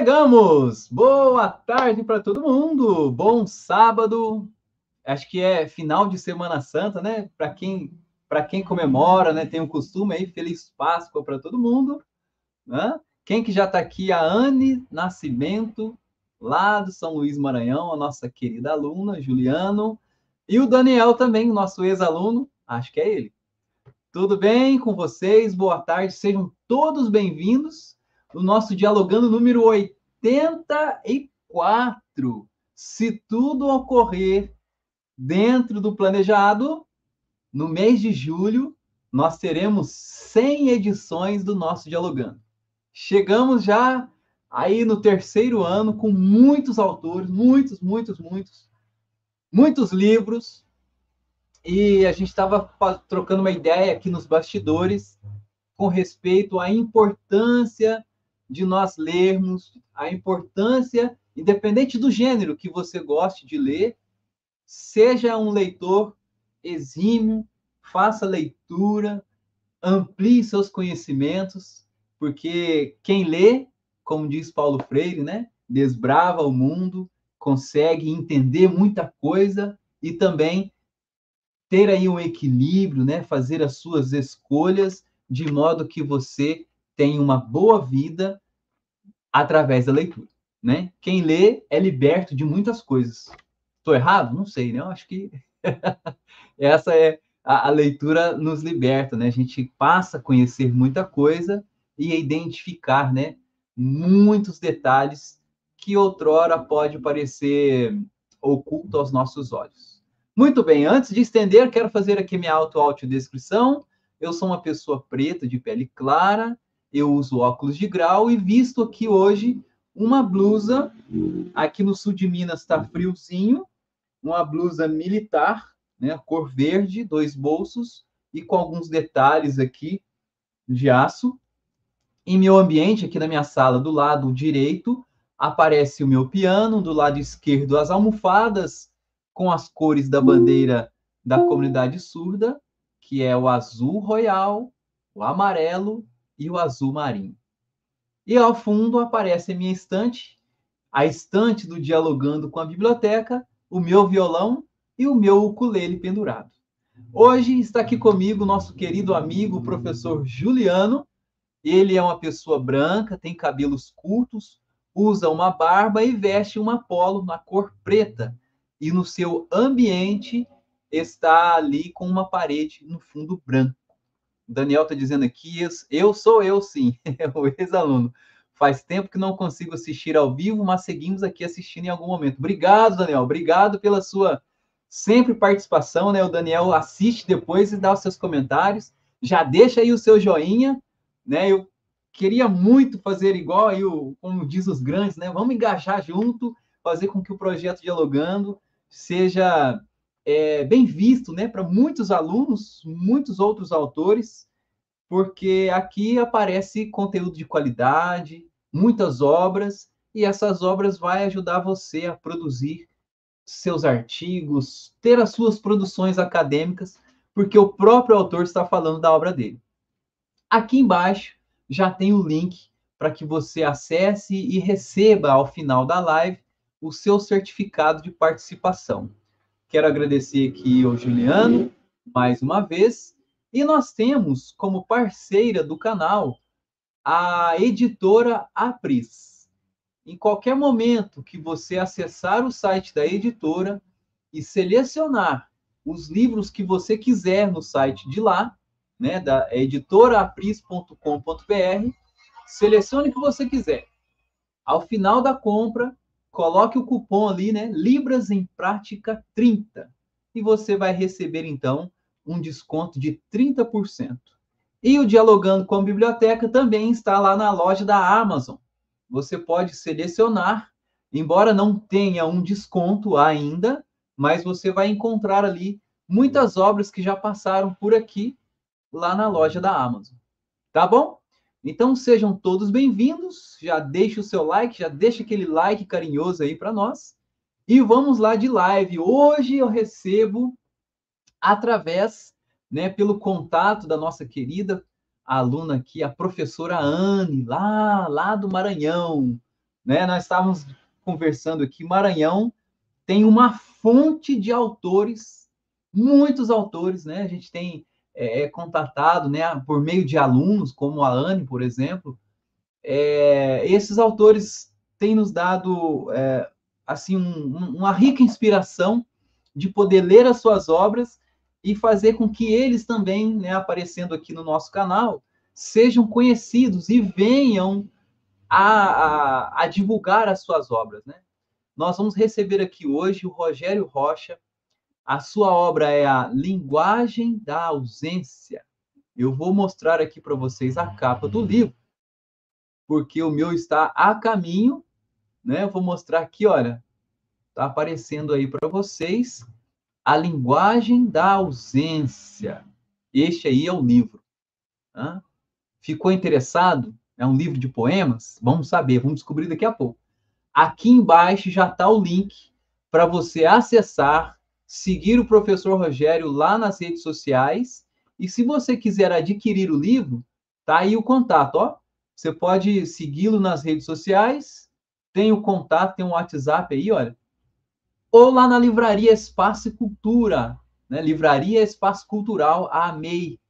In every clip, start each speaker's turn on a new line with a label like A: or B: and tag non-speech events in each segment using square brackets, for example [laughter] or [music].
A: Chegamos! Boa tarde para todo mundo! Bom sábado! Acho que é final de Semana Santa, né? Para quem para quem comemora, né? Tem um costume aí, feliz Páscoa para todo mundo. Né? Quem que já está aqui? A Anne Nascimento, lá do São Luís Maranhão, a nossa querida aluna, Juliano. E o Daniel também, nosso ex-aluno, acho que é ele. Tudo bem com vocês? Boa tarde, sejam todos bem-vindos no nosso Dialogando número 84. Se tudo ocorrer dentro do planejado, no mês de julho, nós teremos 100 edições do nosso Dialogando. Chegamos já aí no terceiro ano com muitos autores, muitos, muitos, muitos, muitos livros. E a gente estava trocando uma ideia aqui nos bastidores com respeito à importância de nós lermos, a importância, independente do gênero que você goste de ler, seja um leitor exímio, faça leitura, amplie seus conhecimentos, porque quem lê, como diz Paulo Freire, né, desbrava o mundo, consegue entender muita coisa e também ter aí um equilíbrio, né, fazer as suas escolhas de modo que você tem uma boa vida através da leitura, né? Quem lê é liberto de muitas coisas. Estou errado? Não sei, né? Eu acho que [laughs] essa é a, a, leitura nos liberta, né? A gente passa a conhecer muita coisa e a identificar, né? Muitos detalhes que outrora pode parecer oculto aos nossos olhos. Muito bem, antes de estender, quero fazer aqui minha auto-audiodescrição. Eu sou uma pessoa preta de pele clara, eu uso óculos de grau e visto aqui hoje uma blusa. Aqui no sul de Minas está friozinho, uma blusa militar, né, cor verde, dois bolsos e com alguns detalhes aqui de aço. Em meu ambiente, aqui na minha sala, do lado direito, aparece o meu piano, do lado esquerdo, as almofadas com as cores da bandeira da comunidade surda, que é o azul royal, o amarelo e o azul marinho. E ao fundo aparece a minha estante, a estante do Dialogando com a Biblioteca, o meu violão e o meu ukulele pendurado. Hoje está aqui comigo nosso querido amigo, professor Juliano. Ele é uma pessoa branca, tem cabelos curtos, usa uma barba e veste uma polo na cor preta. E no seu ambiente está ali com uma parede no fundo branco. Daniel está dizendo aqui, eu sou eu sim, [laughs] é o ex-aluno. Faz tempo que não consigo assistir ao vivo, mas seguimos aqui assistindo em algum momento. Obrigado, Daniel. Obrigado pela sua sempre participação, né? O Daniel assiste depois e dá os seus comentários. Já deixa aí o seu joinha, né? Eu queria muito fazer igual aí o, como diz os grandes, né? Vamos engajar junto, fazer com que o projeto dialogando seja é, bem visto né, para muitos alunos, muitos outros autores, porque aqui aparece conteúdo de qualidade, muitas obras, e essas obras vai ajudar você a produzir seus artigos, ter as suas produções acadêmicas, porque o próprio autor está falando da obra dele. Aqui embaixo já tem o link para que você acesse e receba ao final da live o seu certificado de participação. Quero agradecer aqui ao Juliano, mais uma vez. E nós temos como parceira do canal a editora Apris. Em qualquer momento que você acessar o site da editora e selecionar os livros que você quiser no site de lá, né, da editoraapris.com.br, selecione o que você quiser. Ao final da compra, coloque o cupom ali, né? Libras em Prática 30. E você vai receber, então, um desconto de 30%. E o Dialogando com a Biblioteca também está lá na loja da Amazon. Você pode selecionar, embora não tenha um desconto ainda, mas você vai encontrar ali muitas obras que já passaram por aqui lá na loja da Amazon. Tá bom? Então sejam todos bem-vindos. Já deixa o seu like, já deixa aquele like carinhoso aí para nós. E vamos lá de live. Hoje eu recebo através, né, pelo contato da nossa querida aluna aqui, a professora Anne, lá, lá do Maranhão, né? Nós estávamos conversando aqui, Maranhão tem uma fonte de autores, muitos autores, né? A gente tem é, é contatado né, por meio de alunos, como a Anne, por exemplo, é, esses autores têm nos dado é, assim um, uma rica inspiração de poder ler as suas obras e fazer com que eles também, né, aparecendo aqui no nosso canal, sejam conhecidos e venham a, a, a divulgar as suas obras. Né? Nós vamos receber aqui hoje o Rogério Rocha, a sua obra é a Linguagem da Ausência. Eu vou mostrar aqui para vocês a capa do livro, porque o meu está a caminho, né? Eu vou mostrar aqui, olha, tá aparecendo aí para vocês a linguagem da ausência. Este aí é o livro. Tá? Ficou interessado? É um livro de poemas? Vamos saber, vamos descobrir daqui a pouco. Aqui embaixo já está o link para você acessar seguir o professor Rogério lá nas redes sociais. E se você quiser adquirir o livro, tá aí o contato, ó. Você pode segui-lo nas redes sociais, tem o contato, tem o WhatsApp aí, olha. Ou lá na Livraria Espaço e Cultura, né? Livraria Espaço Cultural, a AMEI,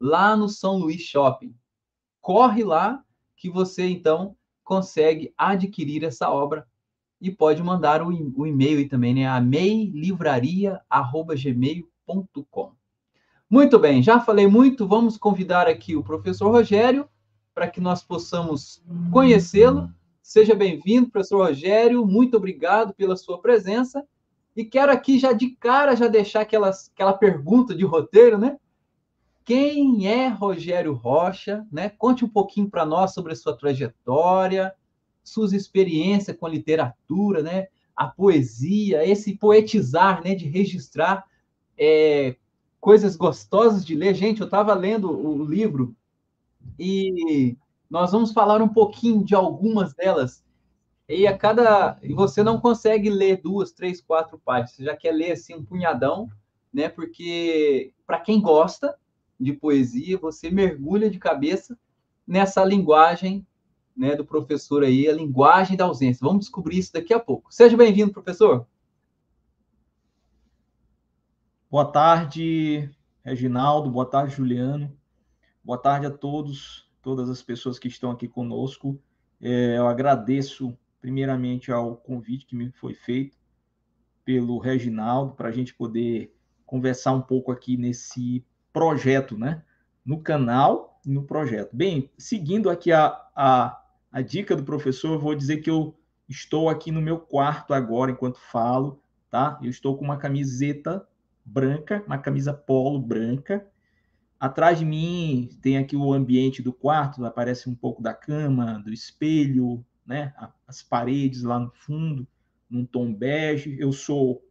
A: lá no São Luís Shopping. Corre lá que você, então, consegue adquirir essa obra e pode mandar o, o e-mail aí também, né? ameilivraria.gmail.com. Muito bem, já falei muito, vamos convidar aqui o professor Rogério para que nós possamos conhecê-lo. Seja bem-vindo, professor Rogério, muito obrigado pela sua presença. E quero aqui já de cara já deixar aquela, aquela pergunta de roteiro, né? Quem é Rogério Rocha? Né? Conte um pouquinho para nós sobre a sua trajetória, suas experiências com a literatura, né? a poesia, esse poetizar, né? de registrar é, coisas gostosas de ler. Gente, eu estava lendo o livro e nós vamos falar um pouquinho de algumas delas. E a cada. E você não consegue ler duas, três, quatro páginas. Você já quer ler assim um punhadão, né? Porque para quem gosta de poesia, você mergulha de cabeça nessa linguagem né, do professor aí, a linguagem da ausência. Vamos descobrir isso daqui a pouco. Seja bem-vindo, professor. Boa tarde,
B: Reginaldo. Boa tarde, Juliano. Boa tarde a todos, todas as pessoas que estão aqui conosco. É, eu agradeço, primeiramente, ao convite que me foi feito pelo Reginaldo para a gente poder conversar um pouco aqui nesse projeto, né? No canal e no projeto. Bem, seguindo aqui a, a a dica do professor, eu vou dizer que eu estou aqui no meu quarto agora enquanto falo, tá? Eu estou com uma camiseta branca, uma camisa polo branca. Atrás de mim tem aqui o ambiente do quarto, aparece um pouco da cama, do espelho, né? As paredes lá no fundo, num tom bege. Eu sou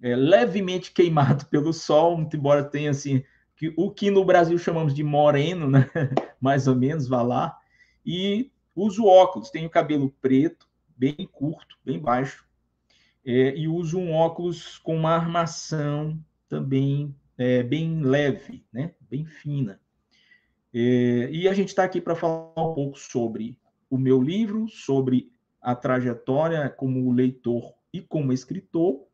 B: é, levemente queimado [laughs] pelo sol, muito embora tenha assim que, o que no Brasil chamamos de moreno, né? [laughs] mais ou menos, vá lá. E Uso óculos, tenho cabelo preto, bem curto, bem baixo, é, e uso um óculos com uma armação também é, bem leve, né? bem fina. É, e a gente está aqui para falar um pouco sobre o meu livro, sobre a trajetória como leitor e como escritor,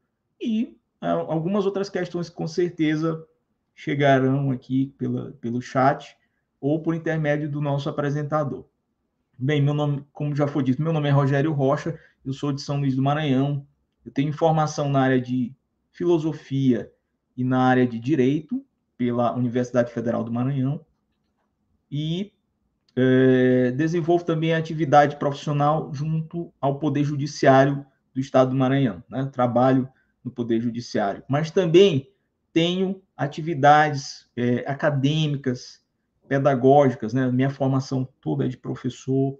B: e algumas outras questões que com certeza chegarão aqui pela, pelo chat ou por intermédio do nosso apresentador. Bem, meu nome, como já foi dito, meu nome é Rogério Rocha, eu sou de São Luís do Maranhão, eu tenho formação na área de filosofia e na área de direito pela Universidade Federal do Maranhão e é, desenvolvo também atividade profissional junto ao Poder Judiciário do Estado do Maranhão, né? trabalho no Poder Judiciário, mas também tenho atividades é, acadêmicas pedagógicas, né? Minha formação toda é de professor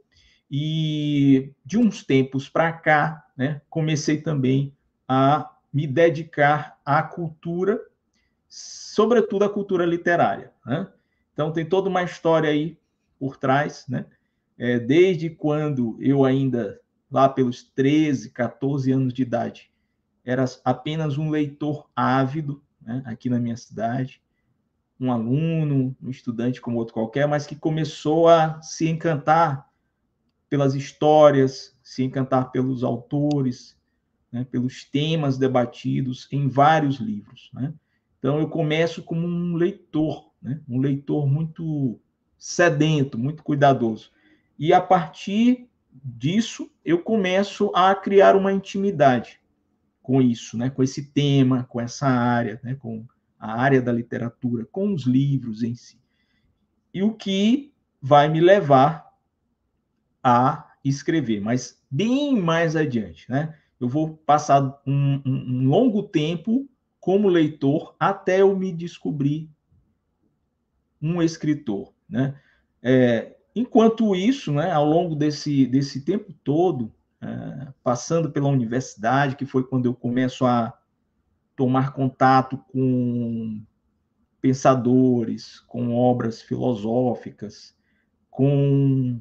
B: e de uns tempos para cá, né, comecei também a me dedicar à cultura, sobretudo à cultura literária, né? Então tem toda uma história aí por trás, né? É, desde quando eu ainda lá pelos 13, 14 anos de idade, era apenas um leitor ávido né, aqui na minha cidade um aluno, um estudante como outro qualquer, mas que começou a se encantar pelas histórias, se encantar pelos autores, né, pelos temas debatidos em vários livros. Né? Então, eu começo como um leitor, né? um leitor muito sedento, muito cuidadoso. E a partir disso, eu começo a criar uma intimidade com isso, né? com esse tema, com essa área, né? com a área da literatura, com os livros em si. E o que vai me levar a escrever, mas bem mais adiante, né? Eu vou passar um, um, um longo tempo como leitor até eu me descobrir um escritor, né? É, enquanto isso, né, ao longo desse, desse tempo todo, é, passando pela universidade, que foi quando eu começo a, tomar contato com pensadores, com obras filosóficas, com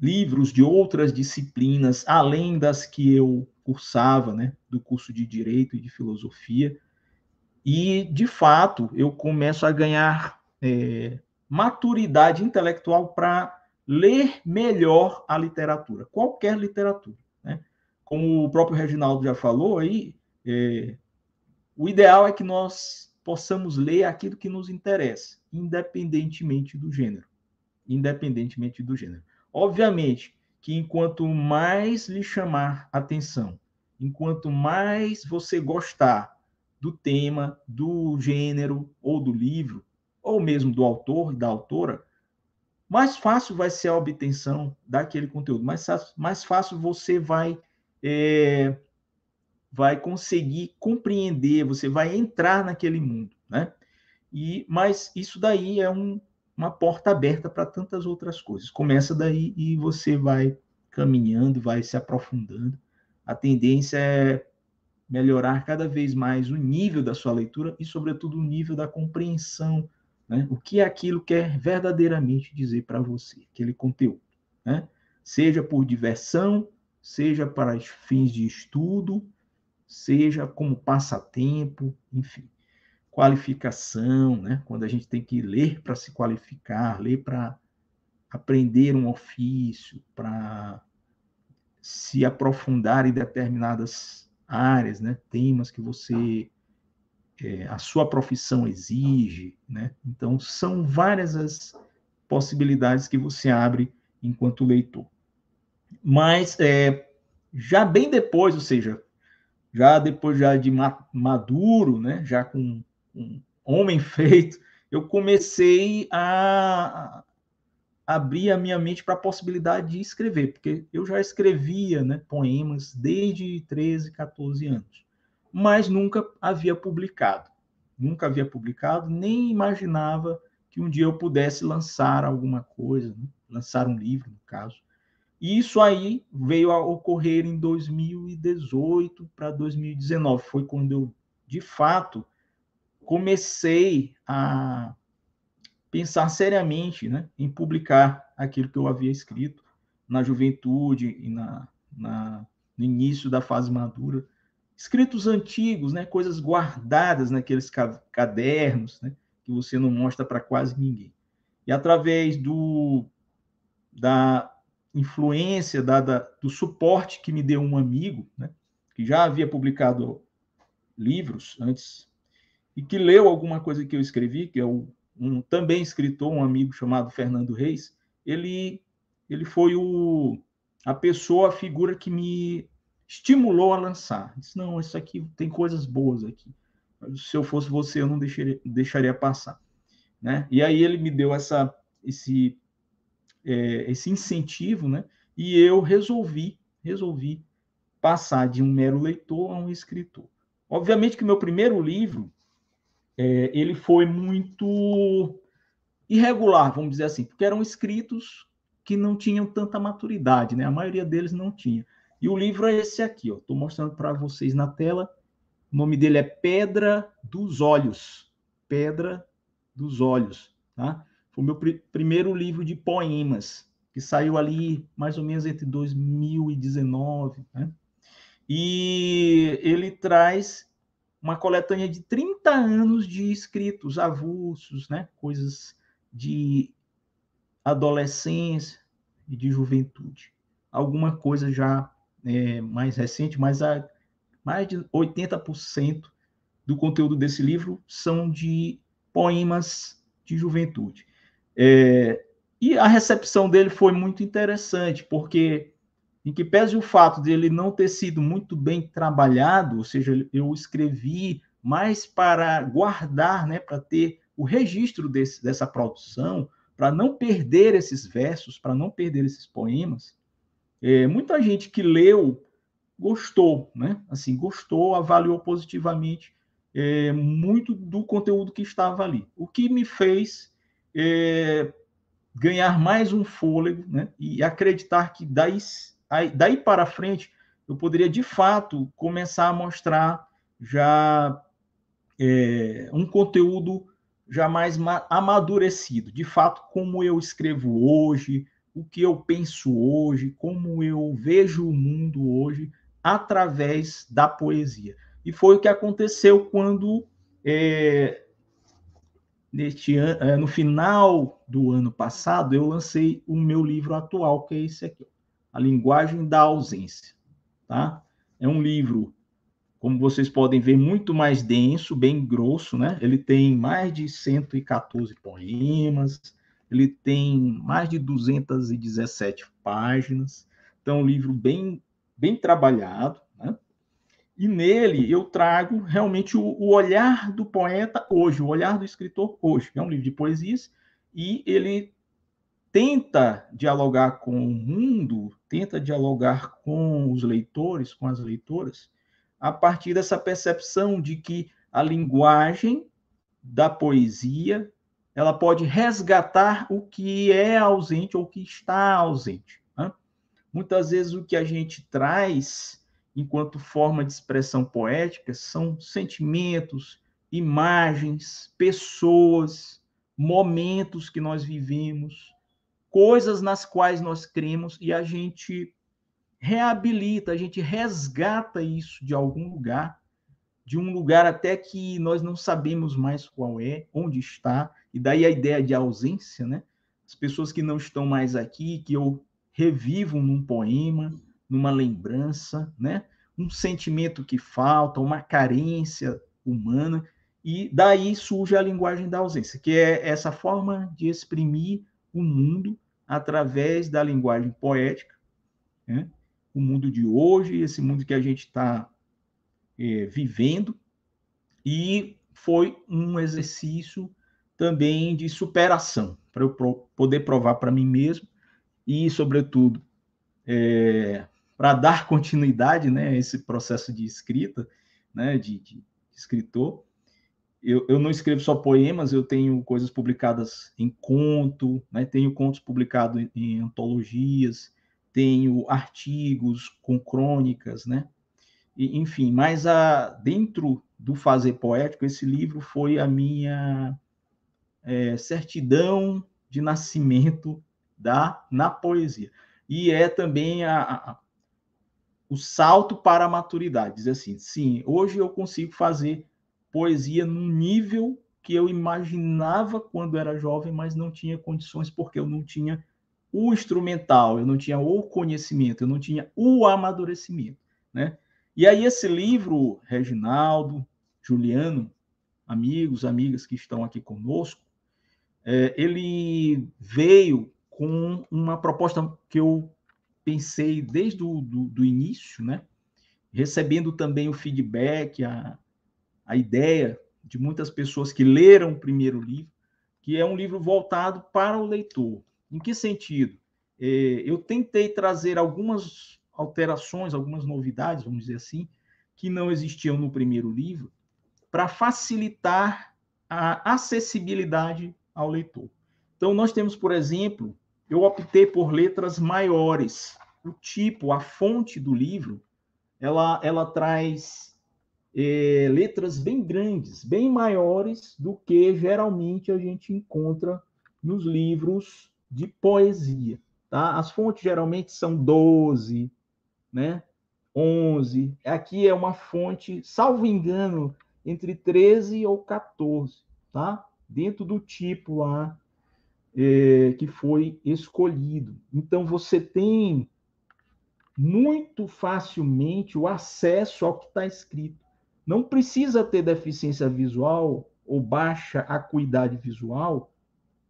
B: livros de outras disciplinas, além das que eu cursava, né, do curso de Direito e de Filosofia. E, de fato, eu começo a ganhar é, maturidade intelectual para ler melhor a literatura, qualquer literatura. Né? Como o próprio Reginaldo já falou aí, é, o ideal é que nós possamos ler aquilo que nos interessa, independentemente do gênero. Independentemente do gênero. Obviamente que enquanto mais lhe chamar atenção, enquanto mais você gostar do tema, do gênero ou do livro, ou mesmo do autor e da autora, mais fácil vai ser a obtenção daquele conteúdo, mais, mais fácil você vai é, vai conseguir compreender, você vai entrar naquele mundo, né? E mas isso daí é um, uma porta aberta para tantas outras coisas. Começa daí e você vai caminhando, vai se aprofundando. A tendência é melhorar cada vez mais o nível da sua leitura e, sobretudo, o nível da compreensão, né? O que aquilo quer verdadeiramente dizer para você, aquele conteúdo, né? Seja por diversão, seja para fins de estudo, seja como passatempo, enfim, qualificação, né? quando a gente tem que ler para se qualificar, ler para aprender um ofício, para se aprofundar em determinadas áreas, né? temas que você é, a sua profissão exige, né? Então são várias as possibilidades que você abre enquanto leitor. Mas é, já bem depois, ou seja, já depois já de maduro, né, já com um homem [laughs] feito, eu comecei a abrir a minha mente para a possibilidade de escrever, porque eu já escrevia né, poemas desde 13, 14 anos, mas nunca havia publicado. Nunca havia publicado, nem imaginava que um dia eu pudesse lançar alguma coisa, né? lançar um livro, no caso. E isso aí veio a ocorrer em 2018 para 2019. Foi quando eu, de fato, comecei a pensar seriamente né, em publicar aquilo que eu havia escrito na juventude e na, na no início da fase madura. Escritos antigos, né, coisas guardadas naqueles cadernos né, que você não mostra para quase ninguém. E através do, da, influência, dada do suporte que me deu um amigo, né, que já havia publicado livros antes e que leu alguma coisa que eu escrevi, que é um, um também escritor, um amigo chamado Fernando Reis, ele ele foi o a pessoa, a figura que me estimulou a lançar. Disse, não, isso aqui tem coisas boas aqui. Se eu fosse você, eu não deixaria, deixaria passar, né? E aí ele me deu essa esse é, esse incentivo, né? E eu resolvi, resolvi passar de um mero leitor a um escritor. Obviamente que meu primeiro livro, é, ele foi muito irregular, vamos dizer assim, porque eram escritos que não tinham tanta maturidade, né? A maioria deles não tinha. E o livro é esse aqui, ó. Estou mostrando para vocês na tela. O nome dele é Pedra dos Olhos. Pedra dos Olhos, tá? Foi o meu pr primeiro livro de poemas, que saiu ali mais ou menos entre 2019. Né? E ele traz uma coletânea de 30 anos de escritos avulsos, né? coisas de adolescência e de juventude. Alguma coisa já é, mais recente, mas a, mais de 80% do conteúdo desse livro são de poemas de juventude. É, e a recepção dele foi muito interessante, porque, em que pese o fato de ele não ter sido muito bem trabalhado, ou seja, eu escrevi mais para guardar, né, para ter o registro desse, dessa produção, para não perder esses versos, para não perder esses poemas. É, muita gente que leu gostou, né? Assim, gostou, avaliou positivamente é, muito do conteúdo que estava ali. O que me fez é, ganhar mais um fôlego né, e acreditar que daí, daí para frente eu poderia de fato começar a mostrar já é, um conteúdo já mais amadurecido, de fato, como eu escrevo hoje, o que eu penso hoje, como eu vejo o mundo hoje, através da poesia. E foi o que aconteceu quando é, neste ano, é, no final do ano passado, eu lancei o meu livro atual, que é esse aqui, A Linguagem da Ausência, tá? É um livro, como vocês podem ver, muito mais denso, bem grosso, né? Ele tem mais de 114 poemas, ele tem mais de 217 páginas, então é um livro bem bem trabalhado, né? E nele eu trago realmente o, o, olhar do poeta hoje, o olhar do escritor hoje. É um livro de poesias e ele tenta dialogar com o mundo, tenta dialogar com os leitores, com as leitoras, a partir dessa percepção de que a linguagem da poesia ela pode resgatar o que é ausente ou o que está ausente. Né? Muitas vezes o que a gente traz enquanto forma de expressão poética, são sentimentos, imagens, pessoas, momentos que nós vivemos, coisas nas quais nós cremos e a gente reabilita, a gente resgata isso de algum lugar, de um lugar até que nós não sabemos mais qual é, onde está, e daí a ideia de ausência, né? As pessoas que não estão mais aqui, que eu revivo num poema, numa lembrança, né? um sentimento que falta, uma carência humana, e daí surge a linguagem da ausência, que é essa forma de exprimir o mundo através da linguagem poética, né? o mundo de hoje, esse mundo que a gente está é, vivendo, e foi um exercício também de superação, para eu poder provar para mim mesmo e, sobretudo, é, para dar continuidade né, a esse processo de escrita, né, de, de escritor. Eu, eu, não escrevo só poemas, eu tenho coisas publicadas em conto, né, tenho contos publicados em, em antologias, tenho artigos com crônicas, né? E, enfim, mas a, dentro do fazer poético, esse livro foi a minha é, certidão de nascimento da na poesia. E é também a, a, o salto para a maturidade. Diz assim: sim, hoje eu consigo fazer poesia num nível que eu imaginava quando era jovem, mas não tinha condições porque eu não tinha o instrumental, eu não tinha o conhecimento, eu não tinha o amadurecimento, né? E aí esse livro, Reginaldo, Juliano, amigos, amigas que estão aqui conosco, é, ele veio com uma proposta que eu pensei desde o do, início, né? recebendo também o feedback, a, a ideia de muitas pessoas que leram o primeiro livro, que é um livro voltado para o leitor. Em que sentido? É, eu tentei trazer algumas alterações, algumas novidades, vamos dizer assim, que não existiam no primeiro livro, para facilitar a acessibilidade ao leitor. Então, nós temos, por exemplo, eu optei por letras maiores. O tipo, a fonte do livro, ela, ela traz é, letras bem grandes, bem maiores do que geralmente a gente encontra nos livros de poesia. Tá? As fontes geralmente são 12, né? 11. Aqui é uma fonte, salvo engano, entre 13 ou 14, tá? Dentro do tipo lá é, que foi escolhido. Então, você tem muito facilmente o acesso ao que está escrito. Não precisa ter deficiência visual ou baixa acuidade visual.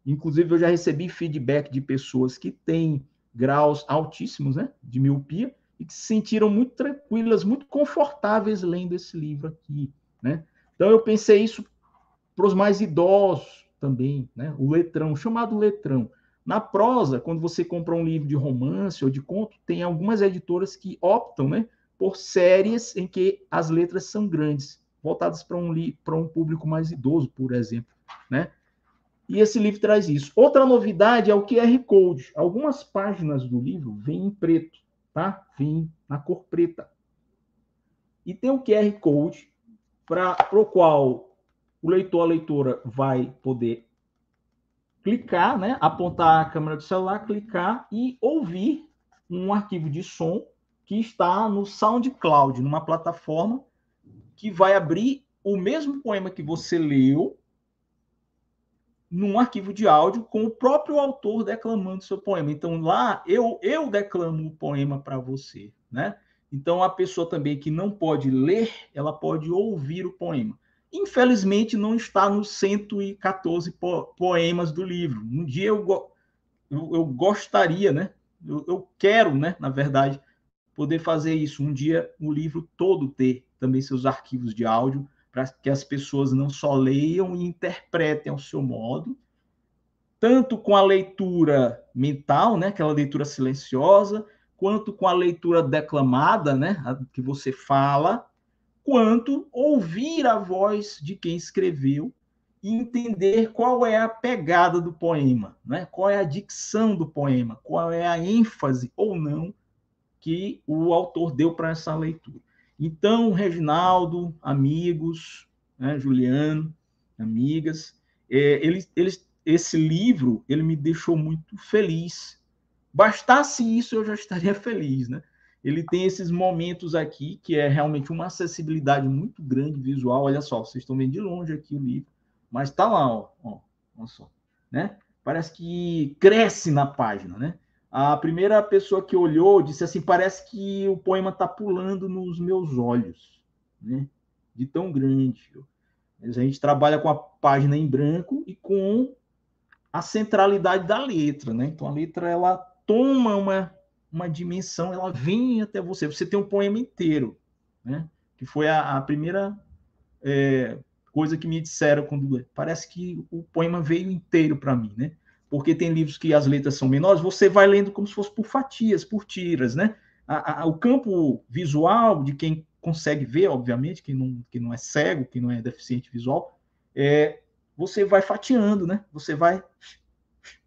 B: Inclusive, eu já recebi feedback de pessoas que têm graus altíssimos né, de miopia e que se sentiram muito tranquilas, muito confortáveis lendo esse livro aqui. Né? Então, eu pensei isso para os mais idosos, também, né? o letrão, chamado letrão. Na prosa, quando você compra um livro de romance ou de conto, tem algumas editoras que optam né, por séries em que as letras são grandes, voltadas para um, um público mais idoso, por exemplo. Né? E esse livro traz isso. Outra novidade é o QR Code. Algumas páginas do livro vêm em preto, tá? Vêm na cor preta. E tem o QR Code para o qual o leitor, a leitora vai poder clicar, né, apontar a câmera do celular, clicar e ouvir um arquivo de som que está no SoundCloud, numa plataforma que vai abrir o mesmo poema que você leu num arquivo de áudio com o próprio autor declamando seu poema. Então lá eu eu declamo o poema para você, né? Então a pessoa também que não pode ler, ela pode ouvir o poema infelizmente não está nos 114 po poemas do livro. Um dia eu, go eu, eu, gostaria, né? Eu, eu, quero, né? Na verdade, poder fazer isso. Um dia o livro todo ter também seus arquivos de áudio para que as pessoas não só leiam e interpretem ao seu modo, tanto com a leitura mental, né? Aquela leitura silenciosa, quanto com a leitura declamada, né? A que você fala quanto ouvir a voz de quem escreveu e entender qual é a pegada do poema, né? qual é a dicção do poema, qual é a ênfase ou não que o autor deu para essa leitura. Então, Reginaldo, amigos, né, Juliano, amigas, é, ele, ele, esse livro ele me deixou muito feliz. Bastasse isso, eu já estaria [laughs] feliz, né? ele tem esses momentos aqui, que é realmente uma acessibilidade muito grande visual. Olha só, vocês estão vendo de longe aqui o livro, mas está lá, ó, ó, olha só, né? Parece que cresce na página, né? A primeira pessoa que olhou disse assim: parece que o poema está pulando nos meus olhos, né? De tão grande. A gente trabalha com a página em branco e com a centralidade da letra, né? Então a letra ela toma uma uma dimensão, ela vem até você. Você tem um poema inteiro, né? Que foi a, a primeira é, coisa que me disseram quando parece que o poema veio inteiro para mim, né? Porque tem livros que as letras são menores, você vai lendo como se fosse por fatias, por tiras, né? A, a, o campo visual de quem consegue ver, obviamente, quem não, quem não é cego, quem não é deficiente visual, é, você vai fatiando, né? Você vai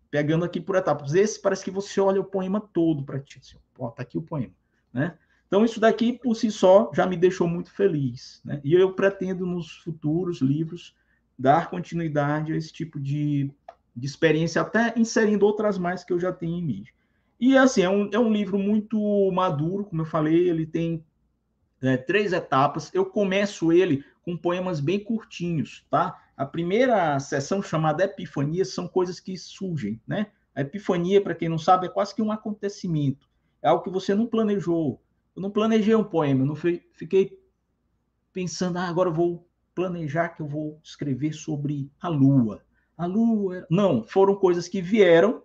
B: pegando aqui por etapas. Esse parece que você olha o poema todo para ti, assim, ó, tá aqui o poema, né? Então isso daqui por si só já me deixou muito feliz, né? E eu pretendo nos futuros livros dar continuidade a esse tipo de, de experiência, até inserindo outras mais que eu já tenho em mim. E assim, é um, é um livro muito maduro, como eu falei, ele tem é, três etapas. Eu começo ele com poemas bem curtinhos, tá? A primeira sessão chamada Epifania são coisas que surgem, né? A epifania, para quem não sabe, é quase que um acontecimento. É algo que você não planejou. Eu não planejei um poema, eu não fiquei pensando, ah, agora eu vou planejar que eu vou escrever sobre a lua. A lua. Não, foram coisas que vieram,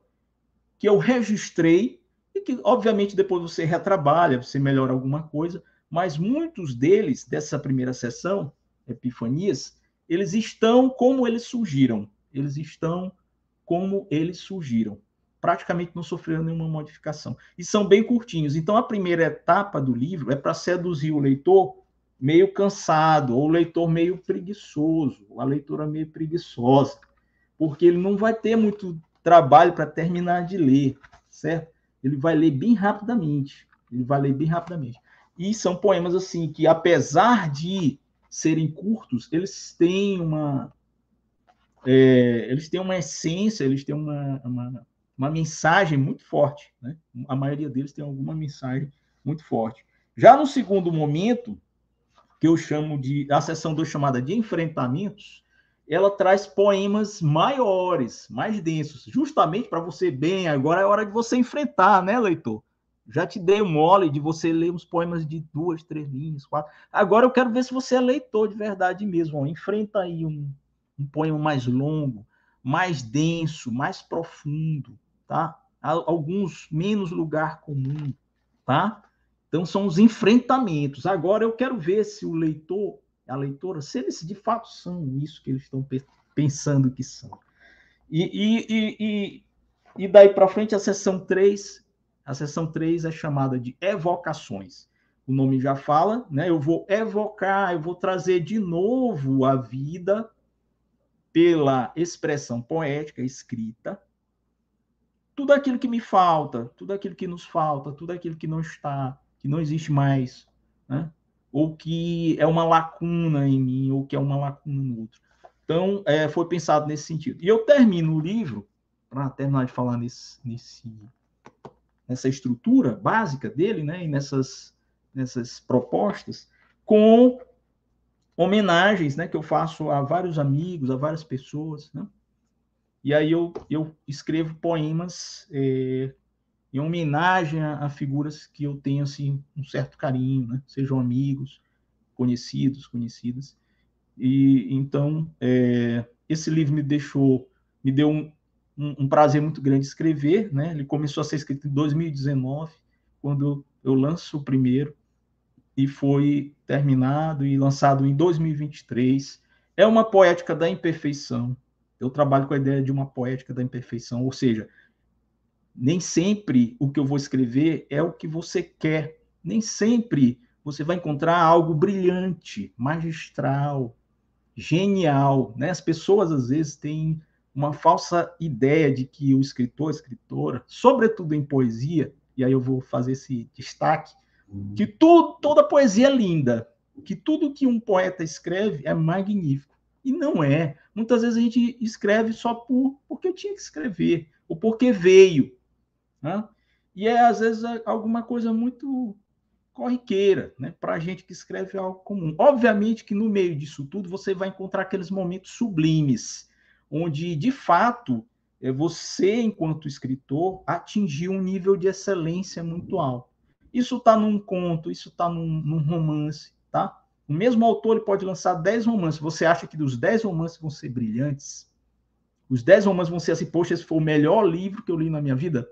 B: que eu registrei, e que, obviamente, depois você retrabalha, você melhora alguma coisa, mas muitos deles, dessa primeira sessão, epifanias, eles estão como eles surgiram. Eles estão como eles surgiram. Praticamente não sofreram nenhuma modificação. E são bem curtinhos. Então, a primeira etapa do livro é para seduzir o leitor meio cansado, ou o leitor meio preguiçoso, ou a leitora meio preguiçosa, porque ele não vai ter muito trabalho para terminar de ler, certo? Ele vai ler bem rapidamente. Ele vai ler bem rapidamente. E são poemas assim que, apesar de serem curtos, eles têm uma é, eles têm uma essência, eles têm uma, uma, uma mensagem muito forte, né? A maioria deles tem alguma mensagem muito forte. Já no segundo momento, que eu chamo de a sessão 2 chamada de enfrentamentos, ela traz poemas maiores, mais densos, justamente para você bem, agora é hora de você enfrentar, né, leitor? Já te dei o mole de você ler uns poemas de duas, três linhas, quatro. Agora eu quero ver se você é leitor de verdade mesmo. Ó. Enfrenta aí um, um poema mais longo, mais denso, mais profundo, tá? Alguns menos lugar comum, tá? Então são os enfrentamentos. Agora eu quero ver se o leitor, a leitora, se eles de fato são isso que eles estão pensando que são. E, e, e, e daí para frente, a sessão 3 a sessão 3 é chamada de evocações. O nome já fala, né? Eu vou evocar, eu vou trazer de novo a vida pela expressão poética escrita. Tudo aquilo que me falta, tudo aquilo que nos falta, tudo aquilo que não está, que não existe mais, né? ou que é uma lacuna em mim, ou que é uma lacuna no outro. Então, é, foi pensado nesse sentido. E eu termino o livro, para terminar de falar nesse, nesse nessa estrutura básica dele, né, e nessas, nessas propostas, com homenagens, né, que eu faço a vários amigos, a várias pessoas, né? E aí eu, eu escrevo poemas é, em homenagem a, a, figuras que eu tenho, assim, um certo carinho, né? Sejam amigos, conhecidos, conhecidas. E, então, é, esse livro me deixou, me deu um, um, um, prazer muito grande escrever, né? Ele começou a ser escrito em 2019, quando eu lanço o primeiro, e foi terminado e lançado em 2023. É uma poética da imperfeição. Eu trabalho com a ideia de uma poética da imperfeição, ou seja, nem sempre o que eu vou escrever é o que você quer. Nem sempre você vai encontrar algo brilhante, magistral, genial. Né? As pessoas às vezes têm uma falsa ideia de que o escritor, escritora, sobretudo em poesia, e aí eu vou fazer esse destaque, uhum. que tudo, toda poesia é linda, que tudo que um poeta escreve é magnífico. E não é. Muitas vezes a gente escreve só por porque tinha que escrever, ou porque veio. Né? E é, às vezes, é alguma coisa muito corriqueira, né? para a gente que escreve é algo comum. Obviamente que no meio disso tudo você vai encontrar aqueles momentos sublimes, onde, de fato, é, você, enquanto escritor, atingiu um nível de excelência muito alto. Isso está num conto, isso está num, num, romance, tá? O mesmo autor ele pode lançar 10 romances. Você acha que dos 10 romances vão ser brilhantes? Os 10 romances vão ser assim, poxa, esse foi o melhor livro que eu li na minha vida?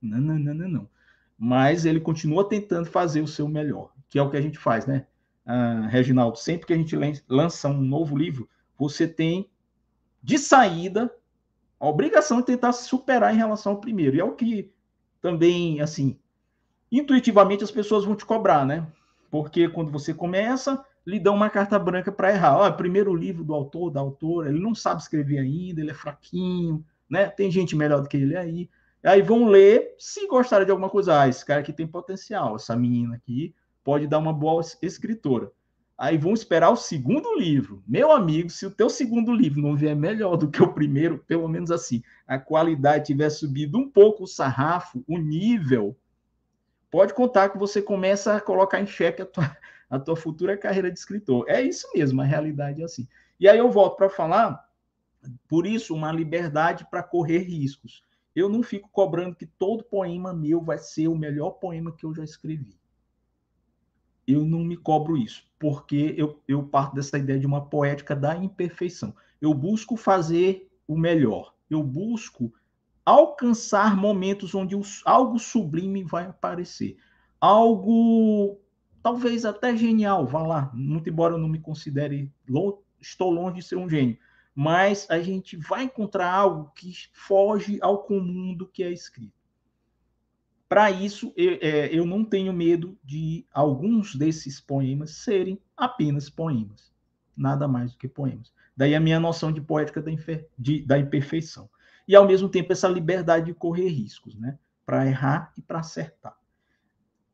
B: Não, não, não, não, não. Mas ele continua tentando fazer o seu melhor, que é o que a gente faz, né? Ah, Reginaldo, sempre que a gente lança um novo livro, você tem de saída, a obrigação de tentar se superar em relação ao primeiro. E é o que também, assim, intuitivamente as pessoas vão te cobrar, né? Porque quando você começa, lhe dão uma carta branca para errar. É Olha, primeiro livro do autor, da autora, ele não sabe escrever ainda, ele é fraquinho, né? Tem gente melhor do que ele aí. Aí vão ler, se gostarem de alguma coisa, ah, esse cara aqui tem potencial, essa menina aqui pode dar uma boa escritora aí vão esperar o segundo livro. Meu amigo, se o teu segundo livro não vier melhor do que o primeiro, pelo menos assim, a qualidade tiver subido um pouco o sarrafo, o nível, pode contar que você começa a colocar em xeque a tua, a tua futura carreira de escritor. É isso mesmo, a realidade é assim. E aí eu volto para falar, por isso, uma liberdade para correr riscos. Eu não fico cobrando que todo poema meu vai ser o melhor poema que eu já escrevi eu não me cobro isso, porque eu, eu parto dessa ideia de uma poética da imperfeição. Eu busco fazer o melhor, eu busco alcançar momentos onde os, algo sublime vai aparecer, algo talvez até genial, vá lá, muito embora eu não me considere, estou longe de ser um gênio, mas a gente vai encontrar algo que foge ao comum do que é escrito. Para isso, eu, é, eu não tenho medo de alguns desses poemas serem apenas poemas, nada mais do que poemas. Daí a minha noção de poética da, de, da imperfeição. E, ao mesmo tempo, essa liberdade de correr riscos, né? para errar e para acertar.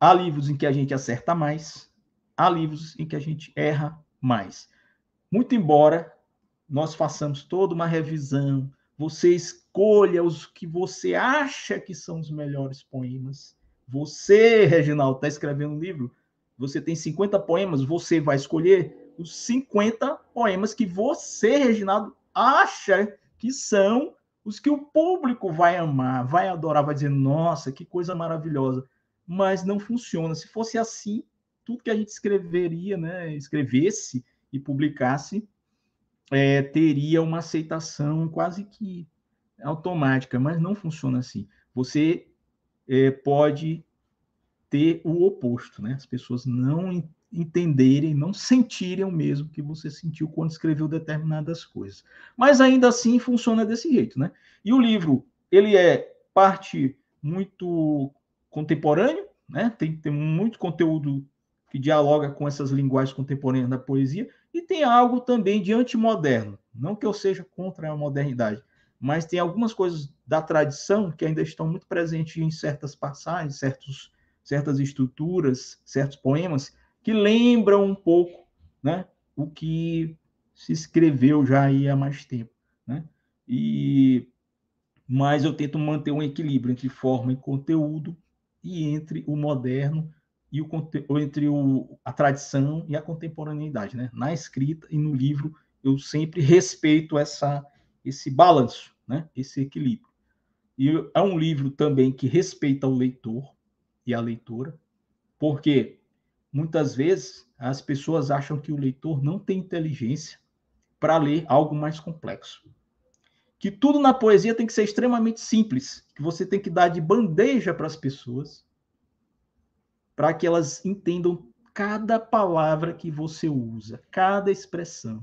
B: Há livros em que a gente acerta mais, há livros em que a gente erra mais. Muito embora nós façamos toda uma revisão, você escolha os que você acha que são os melhores poemas. Você, Reginaldo, está escrevendo um livro, você tem 50 poemas, você vai escolher os 50 poemas que você, Reginaldo, acha que são os que o público vai amar, vai adorar, vai dizer, nossa, que coisa maravilhosa. Mas não funciona. Se fosse assim, tudo que a gente escreveria, né, escrevesse e publicasse, é, teria uma aceitação quase que automática, mas não funciona assim. Você é, pode ter o oposto, né? As pessoas não entenderem, não sentirem o mesmo que você sentiu quando escreveu determinadas coisas. Mas ainda assim funciona desse jeito, né? E o livro, ele é parte muito contemporâneo, né? Tem, tem muito conteúdo que dialoga com essas linguagens contemporâneas da poesia, e tem algo também de antimoderno. Não que eu seja contra a modernidade, mas tem algumas coisas da tradição que ainda estão muito presentes em certas passagens, certos, certas estruturas, certos poemas, que lembram um pouco né, o que se escreveu já há mais tempo. Né? E mas eu tento manter um equilíbrio entre forma e conteúdo e entre o moderno e o entre o, a tradição e a contemporaneidade, né? Na escrita e no livro eu sempre respeito essa esse balanço, né? Esse equilíbrio. E é um livro também que respeita o leitor e a leitora, porque muitas vezes as pessoas acham que o leitor não tem inteligência para ler algo mais complexo. Que tudo na poesia tem que ser extremamente simples, que você tem que dar de bandeja para as pessoas para que elas entendam cada palavra que você usa, cada expressão.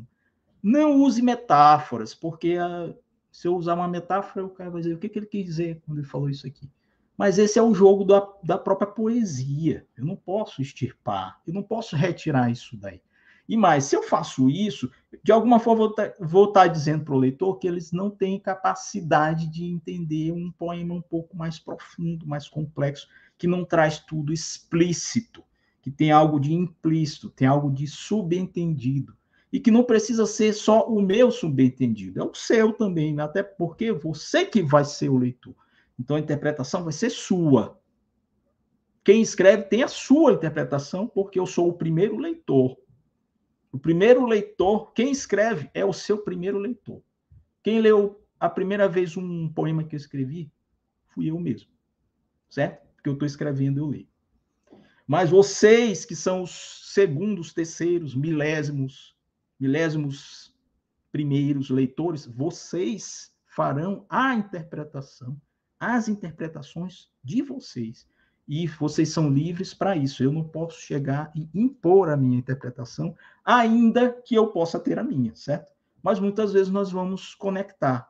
B: Não use metáforas, porque a, ah, se eu usar uma metáfora, o cara vai dizer o que, que ele quis dizer quando ele falou isso aqui. Mas esse é o jogo da, da própria poesia. Eu não posso extirpar, eu não posso retirar isso daí. E mais, se eu faço isso, de alguma forma vou estar tá, tá dizendo para o leitor que eles não têm capacidade de entender um poema um pouco mais profundo, mais complexo, que não traz tudo explícito, que tem algo de implícito, tem algo de subentendido. E que não precisa ser só o meu subentendido, é o seu também, né? até porque você que vai ser o leitor. Então a interpretação vai ser sua. Quem escreve tem a sua interpretação, porque eu sou o primeiro leitor. O primeiro leitor, quem escreve é o seu primeiro leitor. Quem leu a primeira vez um poema que eu escrevi, fui eu mesmo. Certo? que eu estou escrevendo eu li. Mas vocês que são os segundos, terceiros, milésimos, milésimos primeiros leitores, vocês farão a interpretação, as interpretações de vocês. E vocês são livres para isso. Eu não posso chegar e impor a minha interpretação, ainda que eu possa ter a minha, certo? Mas muitas vezes nós vamos conectar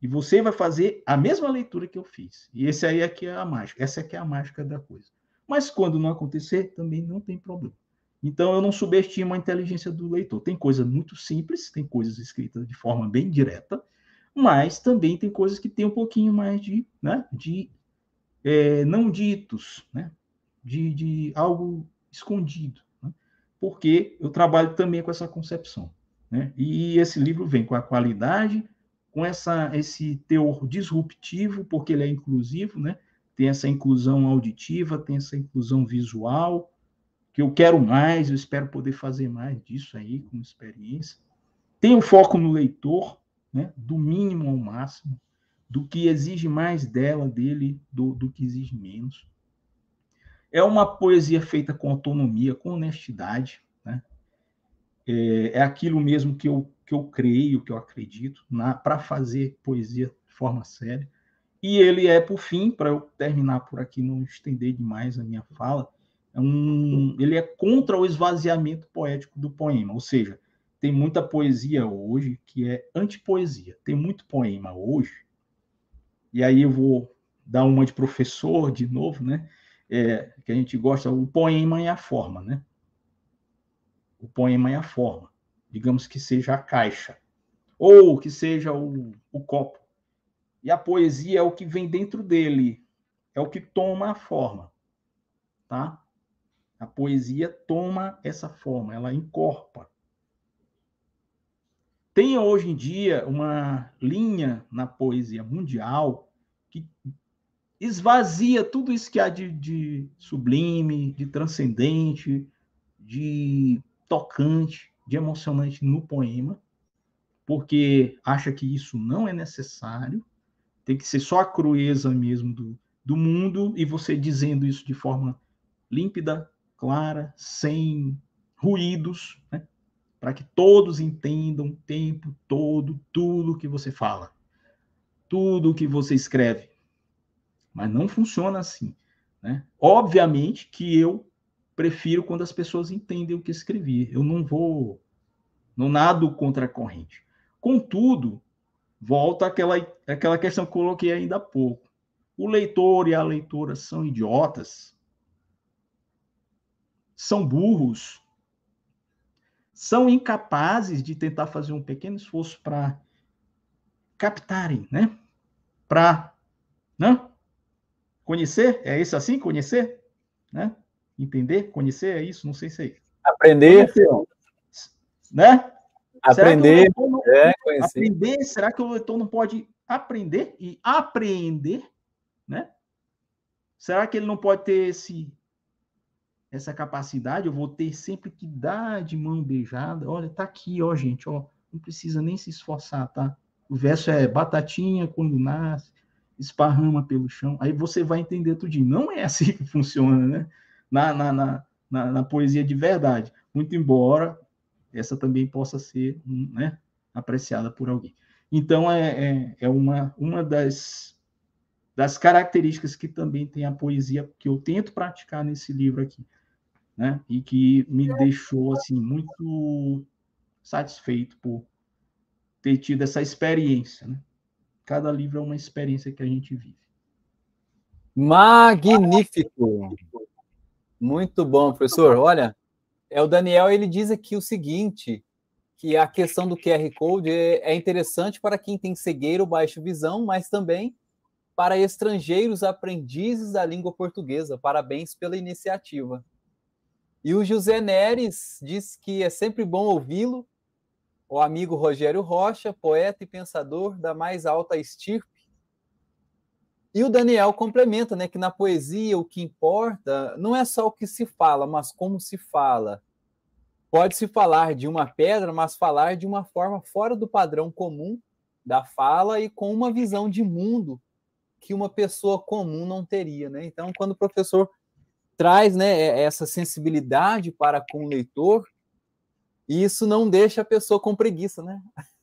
B: e você vai fazer a mesma leitura que eu fiz. E esse aí é que é a mágica. Essa aqui é, é a mágica da coisa. Mas quando não acontecer, também não tem problema. Então eu não subestimo a inteligência do leitor. Tem coisas muito simples, tem coisas escritas de forma bem direta, mas também tem coisas que tem um pouquinho mais de, né, de é, não ditos, né, de, de algo escondido. Né? porque eu trabalho também com essa concepção. Né? E esse livro vem com a qualidade com essa, esse teor disruptivo, porque ele é inclusivo, né? tem essa inclusão auditiva, tem essa inclusão visual, que eu quero mais, eu espero poder fazer mais disso aí como experiência. Tem o um foco no leitor, né? do mínimo ao máximo, do que exige mais dela, dele, do, do que exige menos. É uma poesia feita com autonomia, com honestidade, é, é aquilo mesmo que eu, que eu creio, que eu acredito, para fazer poesia de forma séria. E ele é, por fim, para eu terminar por aqui, não estender demais a minha fala, é um, ele é contra o esvaziamento poético do poema, ou seja, tem muita poesia hoje que é antipoesia, tem muito poema hoje, e aí eu vou dar uma de professor de novo, né? É, que a gente gosta, o poema é a forma, né? o poema é a forma, digamos que seja a caixa, ou que seja o, o copo. E a poesia é o que vem dentro dele, é o que toma a forma, tá? A poesia toma essa forma, ela encorpa. Tem hoje em dia uma linha na poesia mundial que esvazia tudo isso que há de, de sublime, de transcendente, de tocante, de emocionante no poema, porque acha que isso não é necessário, tem que ser só a crueza mesmo do, do mundo, e você dizendo isso de forma límpida, clara, sem ruídos, né? para que todos entendam o tempo todo tudo que você fala, tudo que você escreve. Mas não funciona assim. Né? Obviamente que eu prefiro quando as pessoas entendem o que escrevi. Eu não vou, não nado contra a corrente. Contudo, volta aquela aquela questão que coloquei ainda há pouco. O leitor e a leitora são idiotas? São burros? São incapazes de tentar fazer um pequeno esforço para captarem, né? Para, né? Conhecer? É isso assim? Conhecer? Né? Entender? Conhecer é isso? Não sei se é isso. Aprender. né?
A: Aprender. É, conhecer. Aprender.
B: Será que o leitor não pode aprender e aprender, Né? Será que ele não pode ter esse, essa capacidade? Eu vou ter sempre que dar de mão beijada. Olha, tá aqui, ó, gente, ó. Não precisa nem se esforçar, tá? O verso é batatinha quando nasce, esparrama pelo chão. Aí você vai entender tudinho. Não é assim que funciona, né? na, na, na, na, na poesia de verdade, muito embora essa também possa ser hum, né, apreciada por alguém. Então, é, é, é uma, uma das, das características que também tem a poesia que eu tento praticar nesse livro aqui, né? E que me é. deixou, assim, muito satisfeito por ter tido essa experiência, né? Cada livro é uma experiência que a gente vive.
A: Magnífico! Muito bom, professor. Olha, é o Daniel, ele diz aqui o seguinte, que a questão do QR Code é, é interessante para quem tem cegueira ou baixa visão, mas também para estrangeiros aprendizes da língua portuguesa. Parabéns pela iniciativa. E o José Neres diz que é sempre bom ouvi-lo, o amigo Rogério Rocha, poeta e pensador da mais alta estirpe e o Daniel complementa, né, que na poesia o que importa não é só o que se fala, mas como se fala. Pode-se falar de uma pedra, mas falar de uma forma fora do padrão comum da fala e com uma visão de mundo que uma pessoa comum não teria, né? Então, quando o professor traz, né, é, essa sensibilidade para com o leitor, isso não deixa a pessoa com preguiça, né? [laughs]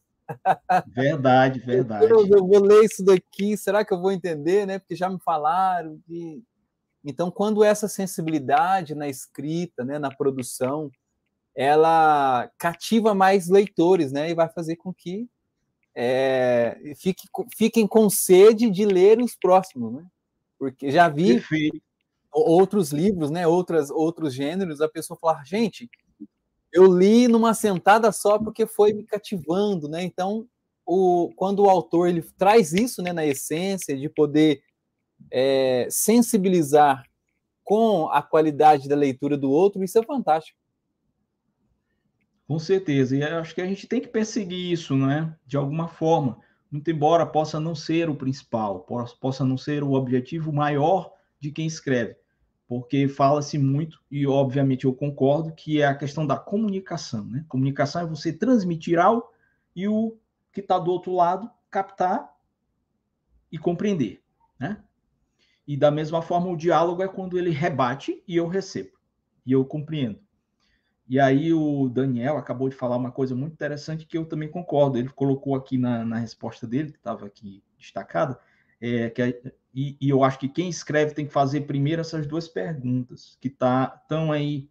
B: Verdade, verdade. Deus,
A: eu vou ler isso daqui, será que eu vou entender, né? Porque já me falaram. que. Então, quando essa sensibilidade na escrita, né, na produção, ela cativa mais leitores, né? E vai fazer com que é, fique, fiquem com sede de ler os próximos, né? Porque já vi outros livros, né? Outras, outros gêneros, a pessoa falar, gente, eu li numa sentada só porque foi me cativando, né? Então, o, quando o autor ele traz isso, né, na essência de poder é, sensibilizar com a qualidade da leitura do outro, isso é fantástico.
B: Com certeza, e acho que a gente tem que perseguir isso, né? De alguma forma, muito embora possa não ser o principal, possa não ser o objetivo maior de quem escreve, porque fala-se muito, e obviamente eu concordo, que é a questão da comunicação. Né? Comunicação é você transmitir algo e o que está do outro lado captar e compreender. Né? E da mesma forma, o diálogo é quando ele rebate e eu recebo, e eu compreendo. E aí o Daniel acabou de falar uma coisa muito interessante que eu também concordo. Ele colocou aqui na, na resposta dele, que estava aqui destacada, é, que e, e, eu acho que quem escreve tem que fazer primeiro essas duas perguntas que tá, estão aí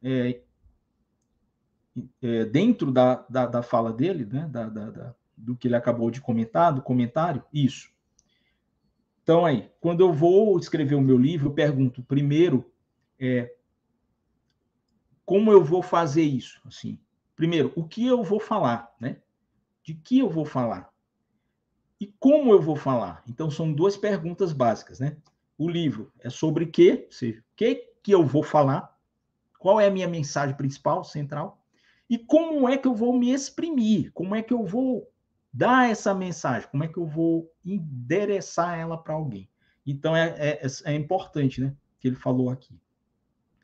B: é, é, dentro da, da, da, fala dele, né? Da, da, da, do que ele acabou de comentar, do comentário, isso. Então, aí, quando eu vou escrever o meu livro, eu pergunto primeiro é, como eu vou fazer isso? Assim, primeiro, o que eu vou falar, né? De que eu vou falar? e como eu vou falar? Então, são duas perguntas básicas, né? O livro é sobre quê, ou seja, o que, que eu vou falar, qual é a minha mensagem principal, central, e como é que eu vou me exprimir, como é que eu vou dar essa mensagem, como é que eu vou endereçar ela para alguém. Então, é, é, é, é importante, né? Que ele falou aqui.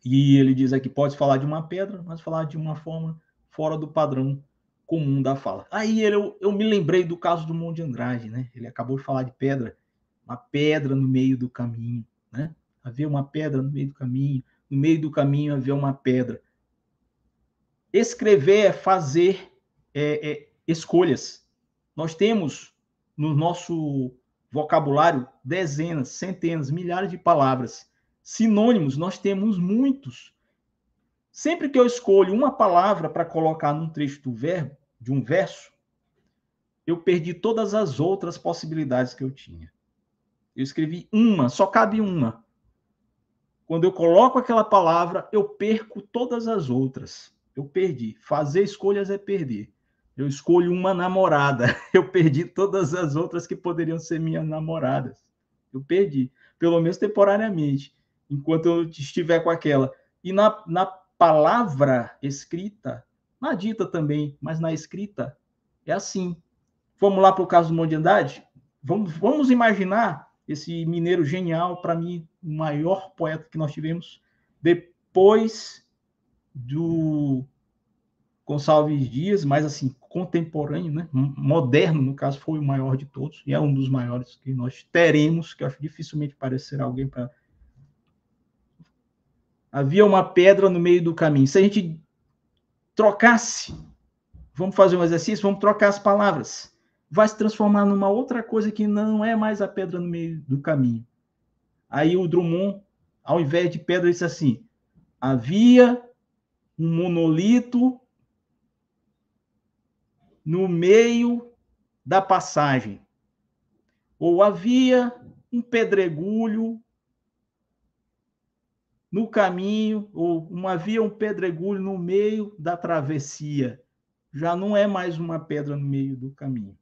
B: E ele diz aqui: pode falar de uma pedra, mas falar de uma forma fora do padrão comum da fala. Aí eu, eu me lembrei do caso do Monte Andrade, né? Ele acabou de falar de pedra, uma pedra no meio do caminho, né? Havia uma pedra no meio do caminho, no meio do caminho havia uma pedra. Escrever é fazer é, é, escolhas. Nós temos no nosso vocabulário dezenas, centenas, milhares de palavras. Sinônimos, nós temos muitos. Sempre que eu escolho uma palavra para colocar num trecho do verbo, de um verso, eu perdi todas as outras possibilidades que eu tinha. Eu escrevi uma, só cabe uma. Quando eu coloco aquela palavra, eu perco todas as outras. Eu perdi. Fazer escolhas é perder. Eu escolho uma namorada. [laughs] Eu perdi todas as outras que poderiam ser minhas namoradas. Eu perdi, pelo menos temporariamente, enquanto eu estiver com aquela. E na, na palavra escrita, na dita também, mas na escrita, é assim. Vamos lá para o caso do Mondiandade? Vamos, vamos imaginar esse mineiro genial, para mim, o maior poeta que nós tivemos depois do Gonçalves Dias, mas assim, contemporâneo, né? moderno, no caso, foi o maior de todos, e é um dos maiores que nós teremos, que eu acho dificilmente parecer alguém para havia uma pedra no meio do caminho. Se a gente trocasse, vamos fazer um exercício, vamos trocar as palavras. Vai se transformar numa outra coisa que não é mais a pedra no meio do caminho. Aí o Drummond, ao invés de pedra, disse assim: havia um monolito no meio da passagem. Ou havia um pedregulho no caminho, ou uma via, um pedregulho no meio da travessia. Já não é mais uma pedra no meio do caminho.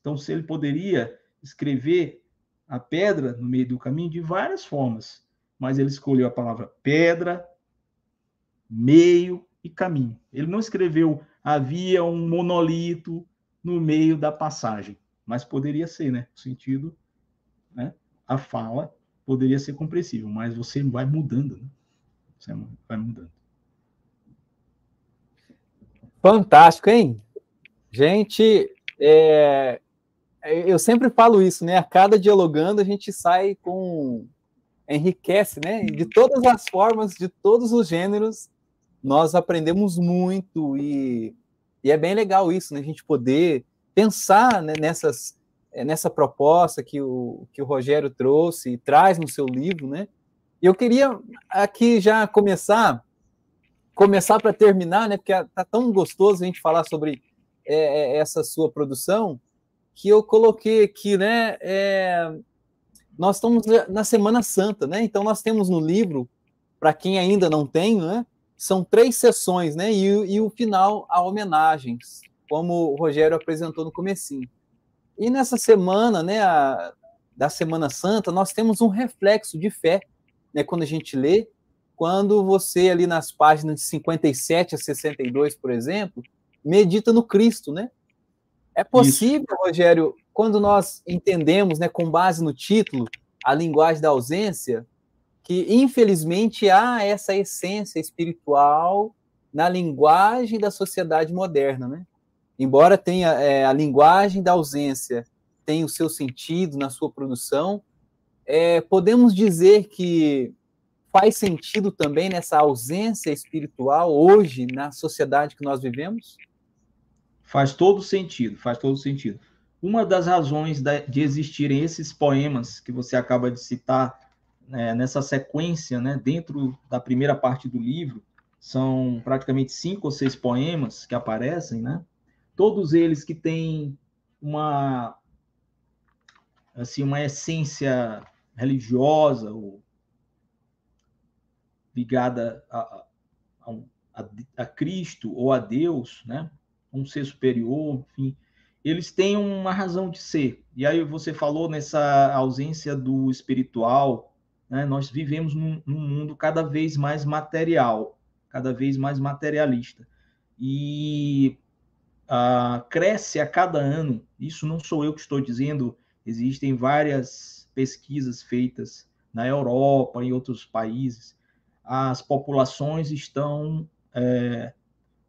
B: Então, se ele poderia escrever a pedra no meio do caminho de várias formas, mas ele escolheu a palavra pedra, meio e caminho. Ele não escreveu havia um monolito no meio da passagem, mas poderia ser, né? No sentido, né? A fala poderia ser compreensível, mas você vai mudando, né? Você vai mudando.
A: Fantástico, hein? Gente, é... eu sempre falo isso, né? A cada dialogando a gente sai com. enriquece, né? De todas as formas, de todos os gêneros, nós aprendemos muito e, e é bem legal isso, né? A gente poder pensar né, nessas é, nessa proposta que o, que o Rogério trouxe e traz no seu livro, né? Eu queria aqui já começar, começar para terminar, né? Porque tá tão gostoso a gente falar sobre é, é, essa sua produção que eu coloquei aqui, né? É, nós estamos na Semana Santa, né? Então nós temos no livro, para quem ainda não tem, né? São três sessões, né? E, e o final a homenagens, como o Rogério apresentou no comecinho. E nessa semana, né, a, da Semana Santa, nós temos um reflexo de fé, né, quando a gente lê, quando você ali nas páginas de 57 a 62, por exemplo, medita no Cristo, né? É possível, Isso. Rogério, quando nós entendemos, né, com base no título, a linguagem da ausência, que infelizmente há essa essência espiritual na linguagem da sociedade moderna, né? Embora tenha é, a linguagem da ausência tem o seu sentido na sua produção, é, podemos dizer que faz sentido também nessa ausência espiritual hoje na sociedade que nós vivemos?
B: Faz todo sentido, faz todo sentido. Uma das razões de existirem esses poemas que você acaba de citar é, nessa sequência, né, dentro da primeira parte do livro, são praticamente cinco ou seis poemas que aparecem, né? todos eles que têm uma assim uma essência religiosa ou ligada a, a, a, a Cristo ou a Deus, né? um ser superior, enfim, eles têm uma razão de ser. E aí você falou nessa ausência do espiritual, né? nós vivemos num, num mundo cada vez mais material, cada vez mais materialista. E uh, cresce a cada ano. Isso não sou eu que estou dizendo, existem várias pesquisas feitas na Europa, em outros países. As populações estão. É,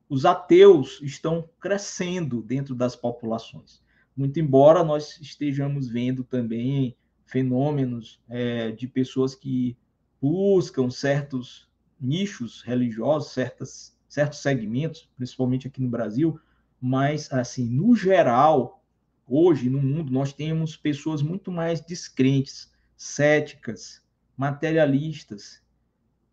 B: os ateus estão crescendo dentro das populações. Muito embora nós estejamos vendo também fenômenos é, de pessoas que buscam certos nichos religiosos, certas, certos segmentos, principalmente aqui no Brasil, mas assim, no geral, hoje no mundo nós temos pessoas muito mais descrentes, céticas, materialistas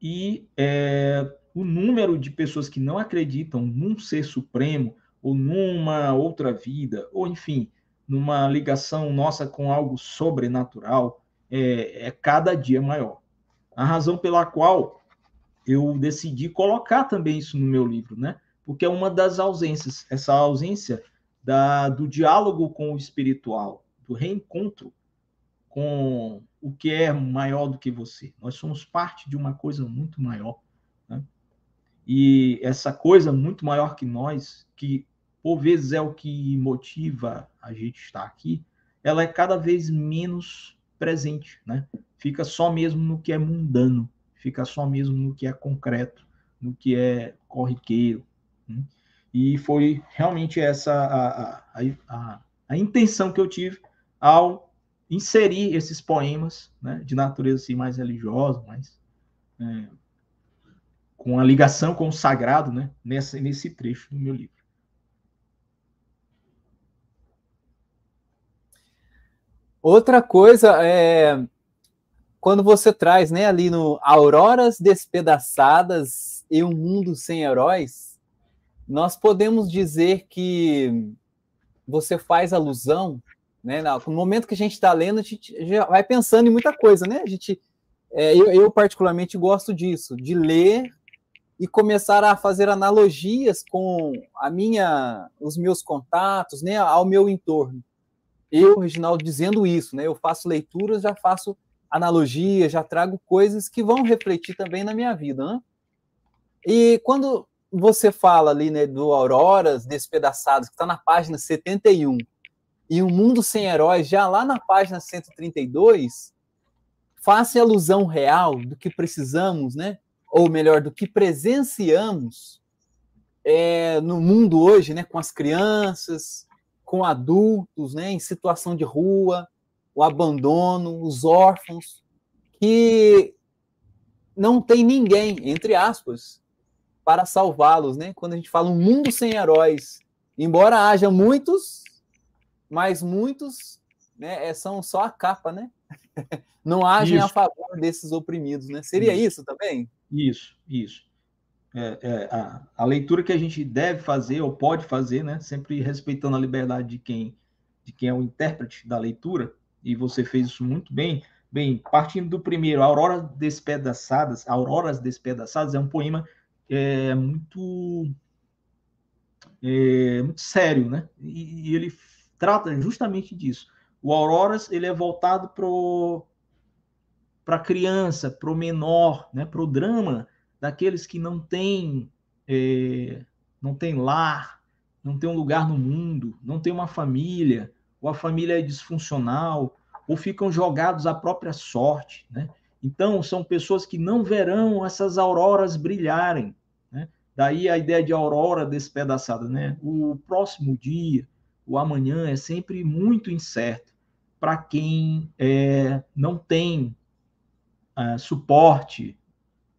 B: e é, o número de pessoas que não acreditam num ser supremo ou numa outra vida ou enfim numa ligação nossa com algo sobrenatural é, é cada dia maior. A razão pela qual eu decidi colocar também isso no meu livro, né? porque é uma das ausências, essa ausência da, do diálogo com o espiritual, do reencontro com o que é maior do que você. Nós somos parte de uma coisa muito maior. Né? E essa coisa muito maior que nós, que por vezes é o que motiva a gente estar aqui, ela é cada vez menos presente, né? Fica só mesmo no que é mundano, fica só mesmo no que é concreto, no que é corriqueiro, Uhum. E foi realmente essa a, a, a, a, intenção que eu tive ao inserir esses poemas né, de natureza assim, mais religiosa, mais é, com a ligação com o sagrado né, nessa, nesse
A: trecho do meu livro. Outra coisa é quando você traz, né, ali no Auroras Despedaçadas e um mundo sem heróis, nós podemos dizer que você faz alusão, né? No momento que a gente está lendo, a gente já vai pensando em muita coisa, né? A gente, é, eu, eu, particularmente gosto disso, de ler e começar a fazer analogias com a minha, os meus contatos, né? Ao meu entorno. Eu, Reginaldo, dizendo isso, né? Eu faço leituras, já faço analogias, já trago coisas que vão refletir também na minha vida, né? E quando você fala ali né, do Auroras Despedaçados, que está na página 71, e o Mundo Sem Heróis, já lá na página 132, faz alusão real do que precisamos, né? ou melhor, do que presenciamos é, no mundo hoje, né, com as crianças, com adultos, né, em situação de rua, o abandono, os órfãos, que não tem ninguém, entre aspas, para salvá-los, né? Quando a gente fala um mundo sem heróis, embora haja muitos, mas muitos, né, é, são só a capa, né? [laughs] Não agem isso. a favor desses oprimidos, né? Seria isso, isso também?
B: Isso, isso. É, é, a, a, leitura que a gente deve fazer ou pode fazer, né? Sempre respeitando a liberdade de quem de quem é o intérprete da leitura. E você fez isso muito bem. Bem, partindo do primeiro, Auroras Despedaçadas. Auroras Despedaçadas é um poema é, muito, é, muito sério, né? E, e, ele trata justamente disso. O Auroras ele é voltado para a criança, para o menor, né? para o drama daqueles que não têm é, não tem lar, não tem um lugar no mundo, não tem uma família, ou a família é disfuncional, ou ficam jogados à própria sorte, né? Então, são pessoas que não verão essas auroras brilharem, Daí a ideia de aurora despedaçada, né? O próximo dia, o amanhã é sempre muito incerto para quem é, não tem é, suporte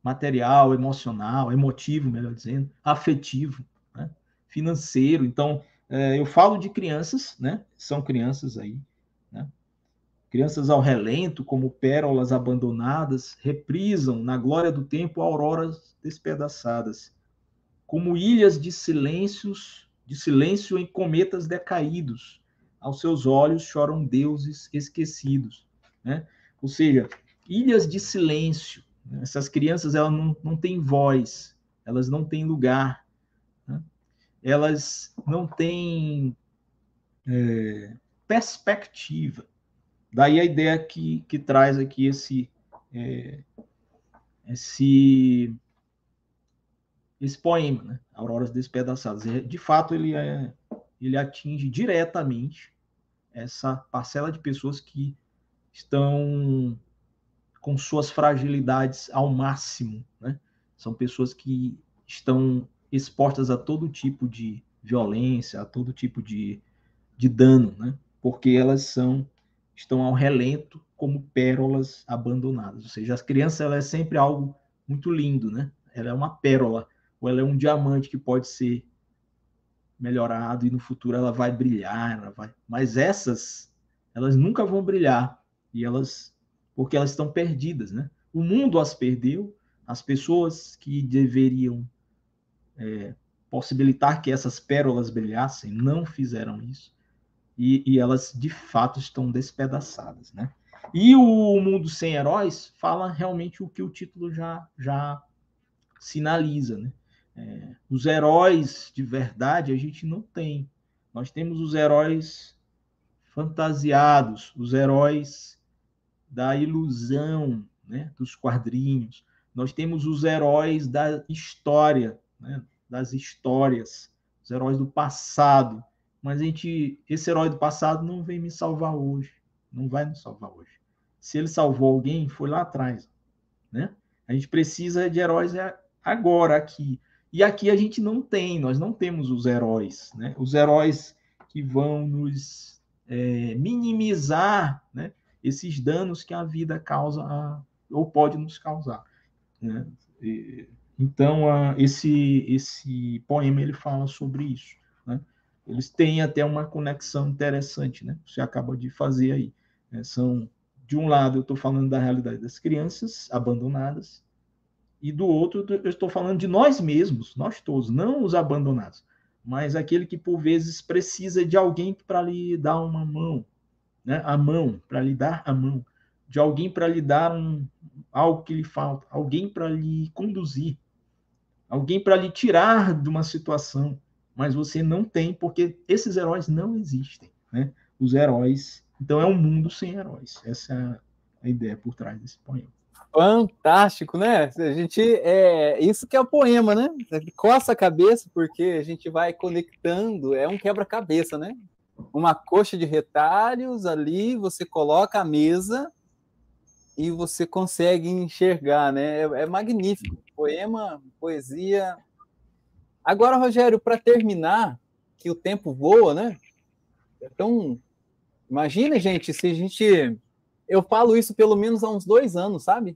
B: material, emocional, emotivo, melhor dizendo, afetivo, né? financeiro. Então, é, eu falo de crianças, né? São crianças aí, né? Crianças ao relento, como pérolas abandonadas, reprisam na glória do tempo auroras despedaçadas como ilhas de silêncios, de silêncio em cometas decaídos. Aos seus olhos choram deuses esquecidos, né? Ou seja, ilhas de silêncio. Né? Essas crianças elas não, não têm voz, elas não têm lugar, né? elas não têm é, perspectiva. Daí a ideia que, que traz aqui esse, é, esse esse poema, né? Auroras Despedaçadas. De fato, ele, é, ele atinge diretamente essa parcela de pessoas que estão com suas fragilidades ao máximo, né? São pessoas que estão expostas a todo tipo de violência, a todo tipo de, de dano, né? Porque elas são estão ao relento como pérolas abandonadas. Ou seja, a criança ela é sempre algo muito lindo, né? Ela é uma pérola ou ela é um diamante que pode ser melhorado e no futuro ela vai brilhar, ela vai... mas essas elas nunca vão brilhar e elas porque elas estão perdidas, né? O mundo as perdeu, as pessoas que deveriam é, possibilitar que essas pérolas brilhassem não fizeram isso e, e elas de fato estão despedaçadas, né? E o mundo sem heróis fala realmente o que o título já já sinaliza, né? É, os heróis de verdade a gente não tem. Nós temos os heróis fantasiados, os heróis da ilusão, né, dos quadrinhos. Nós temos os heróis da história, né, das histórias, os heróis do passado. Mas a gente, esse herói do passado não vem me salvar hoje, não vai me salvar hoje. Se ele salvou alguém, foi lá atrás, né? A gente precisa de heróis agora aqui. E aqui a gente não tem, nós não temos os heróis, né? Os heróis que vão nos é, minimizar né? esses danos que a vida causa a, ou pode nos causar. Né? E, então, a, esse, esse poema ele fala sobre isso. Né? Eles têm até uma conexão interessante, né? Você acaba de fazer aí. Né? São, de um lado, eu estou falando da realidade das crianças abandonadas, e do outro eu estou falando de nós mesmos, nós todos, não os abandonados, mas aquele que por vezes precisa de alguém para lhe dar uma mão, né? A mão, para lhe dar a mão, de alguém para lhe dar um, algo que lhe falta, alguém para lhe conduzir, alguém para lhe tirar de uma situação, mas você não tem porque esses heróis não existem, né? Os heróis, então é um mundo sem heróis. Essa é a ideia por trás desse poema.
A: Fantástico, né? A gente é isso que é o poema, né? Coça a cabeça porque a gente vai conectando, é um quebra-cabeça, né? Uma coxa de retalhos ali, você coloca a mesa e você consegue enxergar, né? É, é magnífico, poema, poesia. Agora, Rogério, para terminar, que o tempo voa, né? Então, imagina, gente, se a gente eu falo isso pelo menos há uns dois anos, sabe?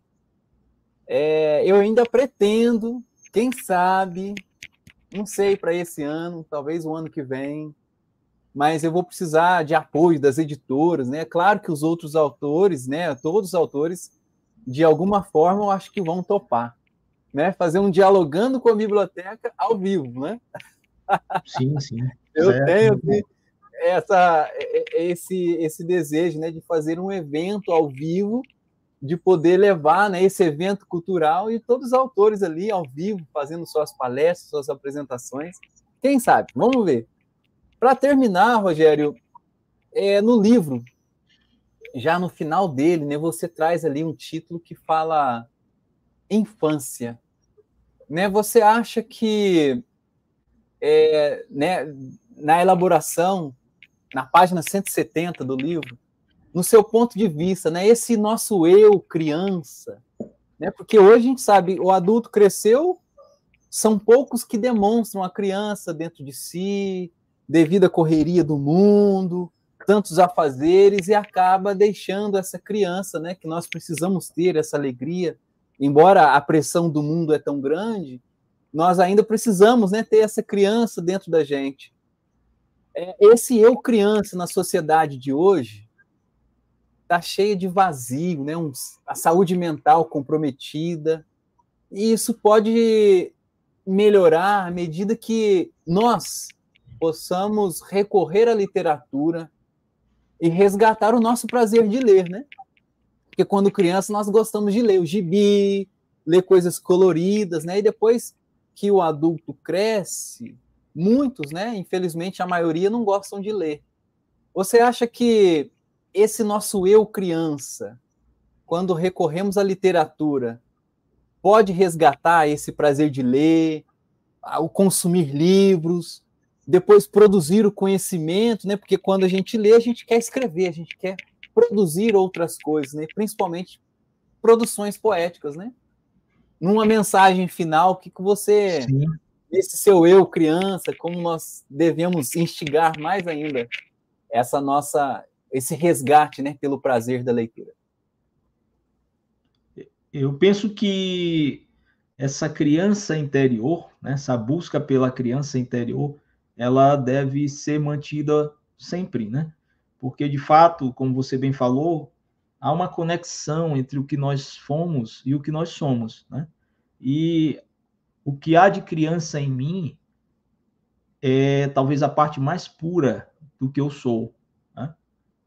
A: É, eu ainda pretendo, quem sabe, não sei para esse ano, talvez o ano que vem, mas eu vou precisar de apoio das editoras, né? Claro que os outros autores, né? Todos os autores, de alguma forma, eu acho que vão topar, né? Fazer um dialogando com a biblioteca ao vivo, né?
B: Sim, sim. [laughs] eu é, tenho
A: é. essa, é, esse, esse desejo, né, de fazer um evento ao vivo de poder levar né, esse evento cultural e todos os autores ali ao vivo, fazendo suas palestras, suas apresentações. Quem sabe? Vamos ver. Para terminar, Rogério, é, no livro, já no final dele, né, você traz ali um título que fala infância. Né, você acha que é, né, na elaboração, na página 170 do livro, no seu ponto de vista, né? Esse nosso eu criança, né? Porque hoje a gente sabe, o adulto cresceu, são poucos que demonstram a criança dentro de si, devido à correria do mundo, tantos afazeres e acaba deixando essa criança, né, que nós precisamos ter essa alegria, embora a pressão do mundo é tão grande, nós ainda precisamos, né, ter essa criança dentro da gente. É, esse eu criança na sociedade de hoje está cheia de vazio, né? Um, a saúde mental comprometida. E isso pode melhorar à medida que nós possamos recorrer à literatura e resgatar o nosso prazer de ler, né? Porque quando criança nós gostamos de ler o gibi, ler coisas coloridas, né? E depois que o adulto cresce, muitos, né? Infelizmente a maioria não gostam de ler. Você acha que esse nosso eu criança, quando recorremos à literatura, pode resgatar esse prazer de ler, o consumir livros, depois produzir o conhecimento, né? Porque quando a gente lê, a gente quer escrever, a gente quer produzir outras coisas, né? Principalmente produções poéticas, né? Numa mensagem final, o que, que você, Sim. esse seu eu criança, como nós devemos instigar mais ainda essa nossa esse resgate né, pelo prazer da leitura?
B: Eu penso que essa criança interior, né, essa busca pela criança interior, ela deve ser mantida sempre, né? Porque, de fato, como você bem falou, há uma conexão entre o que nós fomos e o que nós somos, né? E o que há de criança em mim é talvez a parte mais pura do que eu sou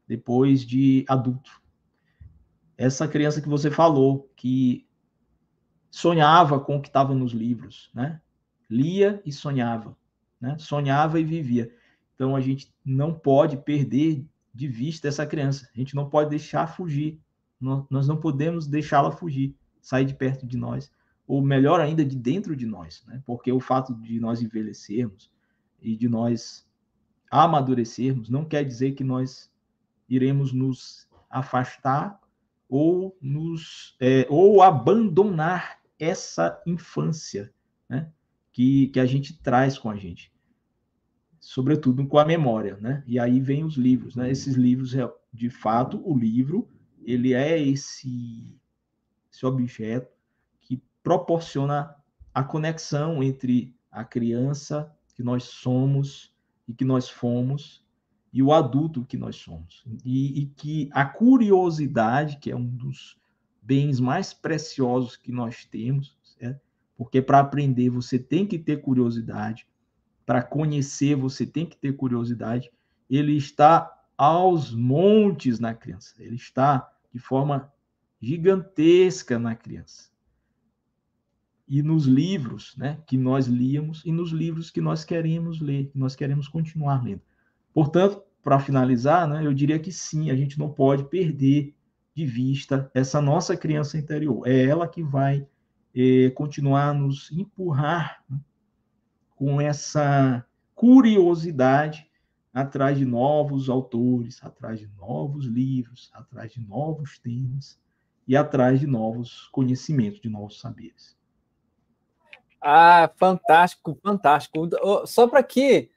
B: depois de adulto. Essa criança que você falou, que sonhava com o que estava nos livros, né? Lia e sonhava, né? Sonhava e vivia. Então a gente não pode perder de vista essa criança. A gente não pode deixar fugir. Nós não podemos deixá-la fugir, sair de perto de nós, ou melhor ainda, de dentro de nós, né? Porque o fato de nós envelhecermos e de nós amadurecermos não quer dizer que nós iremos nos afastar ou nos é, ou abandonar essa infância né, que, que a gente traz com a gente, sobretudo com a memória, né? E aí vem os livros, né? Esses livros, é, de fato, o livro ele é esse esse objeto que proporciona a conexão entre a criança que nós somos e que nós fomos e o adulto que nós somos. E, e, que a curiosidade, que é um dos bens mais preciosos que nós temos, certo? porque para aprender você tem que ter curiosidade, para conhecer você tem que ter curiosidade, ele está aos montes na criança, ele está de forma gigantesca na criança. E nos livros né, que nós líamos e nos livros que nós queremos ler, que nós queremos continuar lendo. Portanto, para finalizar, né, eu diria que sim, a gente não pode perder de vista essa nossa criança interior. É ela que vai é, continuar nos empurrar né, com essa curiosidade atrás de novos autores, atrás de novos livros, atrás de novos temas e atrás de novos conhecimentos, de
A: novos saberes. Ah, fantástico, fantástico. Só para que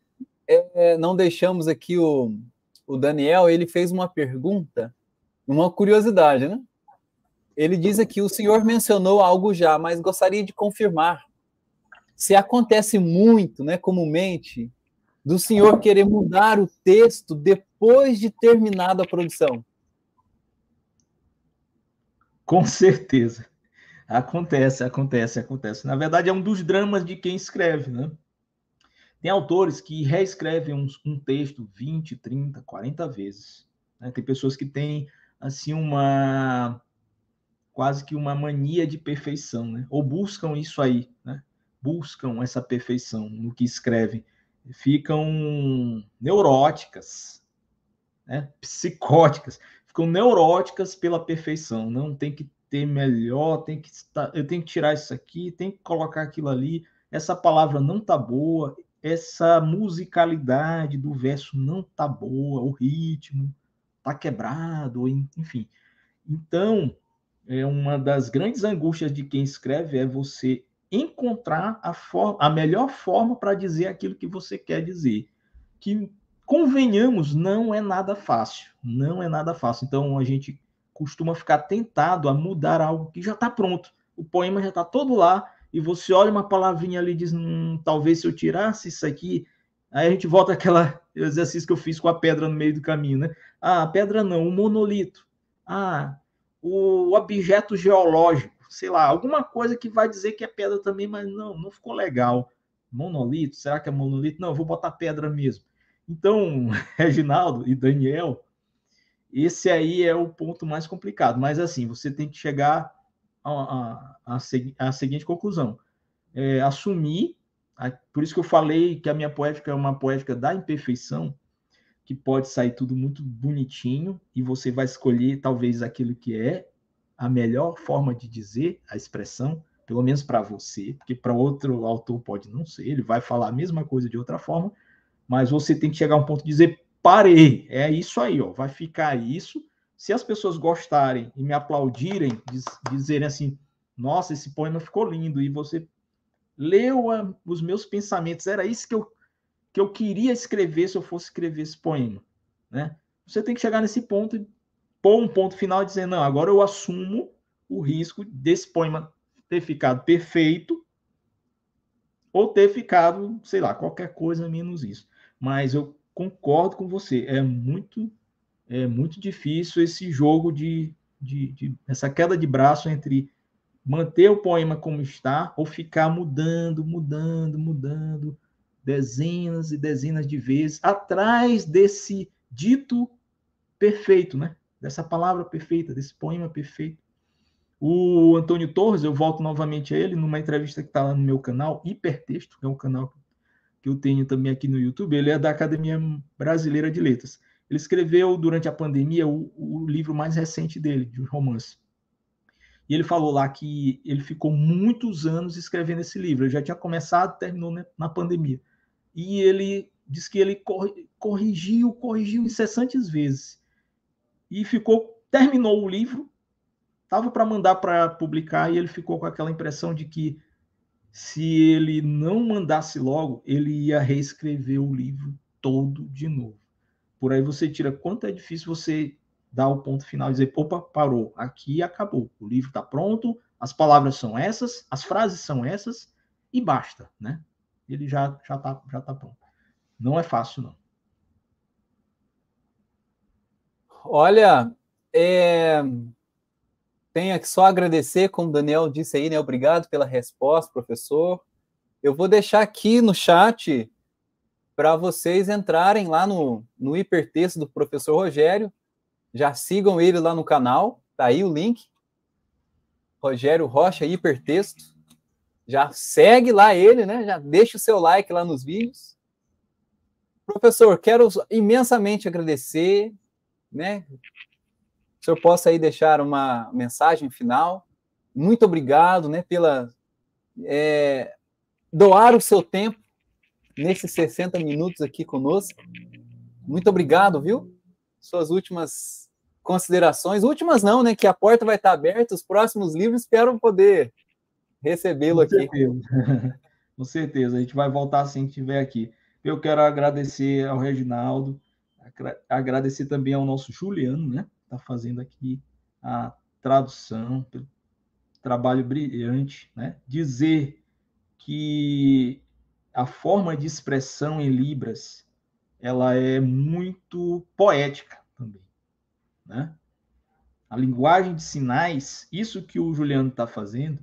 A: é, não deixamos aqui o, o Daniel, ele fez uma pergunta, uma curiosidade, né? Ele diz aqui: o senhor mencionou algo já, mas gostaria de confirmar se acontece muito, né, comumente, do senhor querer mudar o texto depois de terminada a produção.
B: Com certeza. Acontece, acontece, acontece. Na verdade, é um dos dramas de quem escreve, né? Tem autores que reescrevem um, um texto 20, 30, 40 vezes. Né? Tem pessoas que têm, assim, uma. quase que uma mania de perfeição, né? Ou buscam isso aí, né? Buscam essa perfeição no que escrevem. Ficam neuróticas, né? psicóticas. Ficam neuróticas pela perfeição. Não tem que ter melhor, tem que eu tenho que tirar isso aqui, tem que colocar aquilo ali. Essa palavra não tá boa essa musicalidade do verso não tá boa, o ritmo tá quebrado, enfim. Então, é uma das grandes angústias de quem escreve é você encontrar a, forma, a melhor forma para dizer aquilo que você quer dizer. Que, convenhamos, não é nada fácil. Não é nada fácil. Então, a gente costuma ficar tentado a mudar algo que já está pronto. O poema já está todo lá, e você olha uma palavrinha ali e diz, hum, talvez se eu tirasse isso aqui, aí a gente volta aquela [laughs] exercício que eu fiz com a pedra no meio do caminho, né? Ah, pedra não, o monolito. Ah, o objeto geológico, sei lá, alguma coisa que vai dizer que é pedra também, mas não, não ficou legal. Monolito, será que é monolito? Não, vou botar pedra mesmo. Então, [laughs] Reginaldo e Daniel, esse aí é o ponto mais complicado, mas assim, você tem que chegar a, a, a seguinte conclusão: é, assumir, por isso que eu falei que a minha poética é uma poética da imperfeição, que pode sair tudo muito bonitinho e você vai escolher talvez aquilo que é a melhor forma de dizer a expressão, pelo menos para você, porque para outro autor pode não ser, ele vai falar a mesma coisa de outra forma, mas você tem que chegar a um ponto de dizer parei, é isso aí, ó, vai ficar isso se as pessoas gostarem e me aplaudirem, diz, dizerem assim: nossa, esse poema ficou lindo, e você leu a, ah, os meus pensamentos, era isso que eu, que eu queria escrever se eu fosse escrever esse poema. Né? Você tem que chegar nesse ponto, pôr um ponto final e dizer: não, agora eu assumo o risco desse poema ter ficado perfeito ou ter ficado, sei lá, qualquer coisa menos isso. Mas eu concordo com você, é muito é muito difícil esse jogo de, de, de, essa queda de braço entre manter o poema como está ou ficar mudando, mudando, mudando dezenas e dezenas de vezes atrás desse dito perfeito, né? Dessa palavra perfeita, desse poema perfeito. O Antônio Torres, eu volto novamente a ele numa entrevista que está lá no meu canal, Hipertexto, que é um canal que eu tenho também aqui no YouTube, ele é da Academia Brasileira de Letras. Ele escreveu durante a pandemia o, o livro mais recente dele, de romance. E ele falou lá que ele ficou muitos anos escrevendo esse livro. Ele já tinha começado, terminou né, na pandemia. E ele disse que ele corrigiu, corrigiu incessantes vezes. E ficou, terminou o livro, estava para mandar para publicar e ele ficou com aquela impressão de que se ele não mandasse logo, ele ia reescrever o livro todo de novo. Por aí você tira quanto é difícil você dar o ponto final e dizer, opa, parou, aqui acabou. O livro está pronto, as palavras são essas, as frases são essas, e basta, né? Ele já já tá, já tá pronto. Não é fácil, não.
A: Olha, é... tenho que só agradecer, como o Daniel disse aí, né? Obrigado pela resposta, professor. Eu vou deixar aqui no chat para vocês entrarem lá no, no hipertexto do professor Rogério. Já sigam ele lá no canal, tá aí o link. Rogério Rocha Hipertexto. Já segue lá ele, né? Já deixa o seu like lá nos vídeos. Professor, quero imensamente agradecer, né? O senhor possa aí deixar uma mensagem final. Muito obrigado, né, pela é, doar o seu tempo nesses 60 minutos aqui conosco. Muito obrigado, viu? Suas últimas considerações, últimas não, né? Que a porta vai estar aberta, os próximos livros, espero poder recebê-lo aqui. Certeza.
B: [laughs] Com certeza, a gente vai voltar assim que estiver aqui. Eu quero agradecer ao Reginaldo, agradecer também ao nosso Juliano, né? Está fazendo aqui a tradução, trabalho brilhante, né? Dizer que a forma de expressão em libras ela é muito poética também, né? A linguagem de sinais, isso que o Juliano está fazendo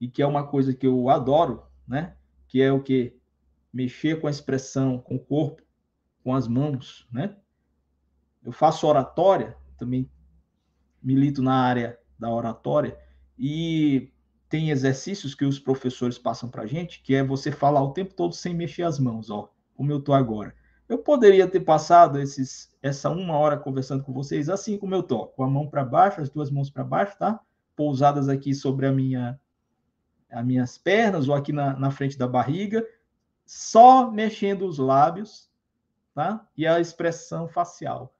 B: e que é uma coisa que eu adoro, né? Que é o que mexer com a expressão, com o corpo, com as mãos, né? Eu faço oratória, também milito na área da oratória e tem exercícios que os professores passam para gente, que é você falar o tempo todo sem mexer as mãos, ó, como eu tô agora. Eu poderia ter passado esses, essa uma hora conversando com vocês assim como eu tô, com a mão para baixo, as duas mãos para baixo, tá? Pousadas aqui sobre a minha, as minhas pernas ou aqui na, na frente da barriga, só mexendo os lábios, tá? E a expressão facial,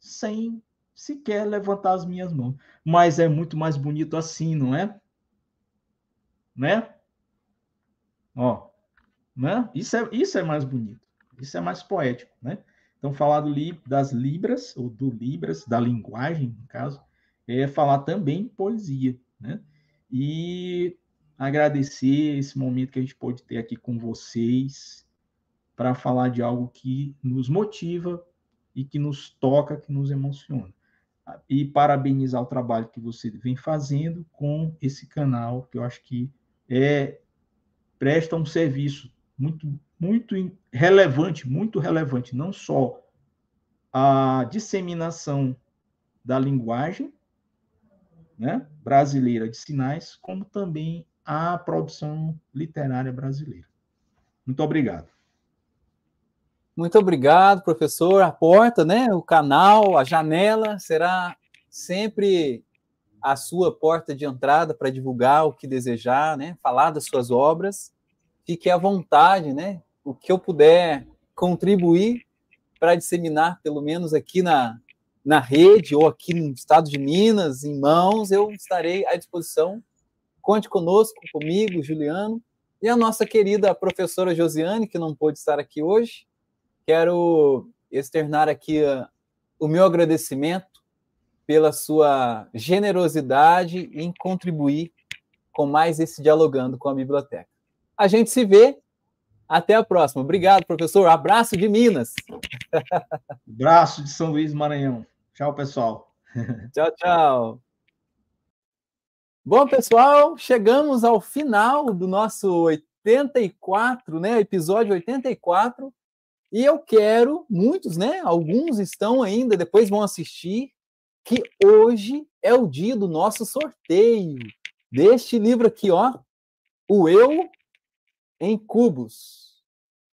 B: sem sequer levantar as minhas mãos. Mas é muito mais bonito assim, não é? né? Ó, né? Isso é, isso é mais bonito, isso é mais poético, né? Então, falar do li, das libras, ou do libras, da linguagem, no caso, é falar também poesia, né? E agradecer esse momento que a gente pode ter aqui com vocês para falar de algo que nos motiva e que nos toca, que nos emociona. E parabenizar o trabalho que você vem fazendo com esse canal, que eu acho que é, presta um serviço muito, muito relevante, muito relevante, não só a disseminação da linguagem né, brasileira de sinais, como também a produção literária brasileira.
A: Muito obrigado. Muito obrigado, professor. A porta, né, o canal, a janela será sempre a sua porta de entrada para divulgar o que desejar, né? falar das suas obras. Fique à vontade, né? o que eu puder contribuir para disseminar, pelo menos aqui na, na rede ou aqui no estado de Minas, em mãos, eu estarei à disposição. Conte conosco, comigo, Juliano, e a nossa querida professora Josiane, que não pôde estar aqui hoje. Quero externar aqui ah, o meu agradecimento pela sua generosidade em contribuir com mais esse dialogando com a biblioteca. A gente se vê. Até a próxima. Obrigado, professor. Abraço de Minas. Abraço de São Luís Maranhão. Tchau, pessoal. [laughs] Tchau, tchau. Bom, pessoal, chegamos ao final do nosso 84, né? Episódio 84. E eu quero, muitos, né? Alguns estão ainda, depois vão assistir que hoje é o dia do nosso sorteio deste livro aqui, ó, O Eu em Cubos,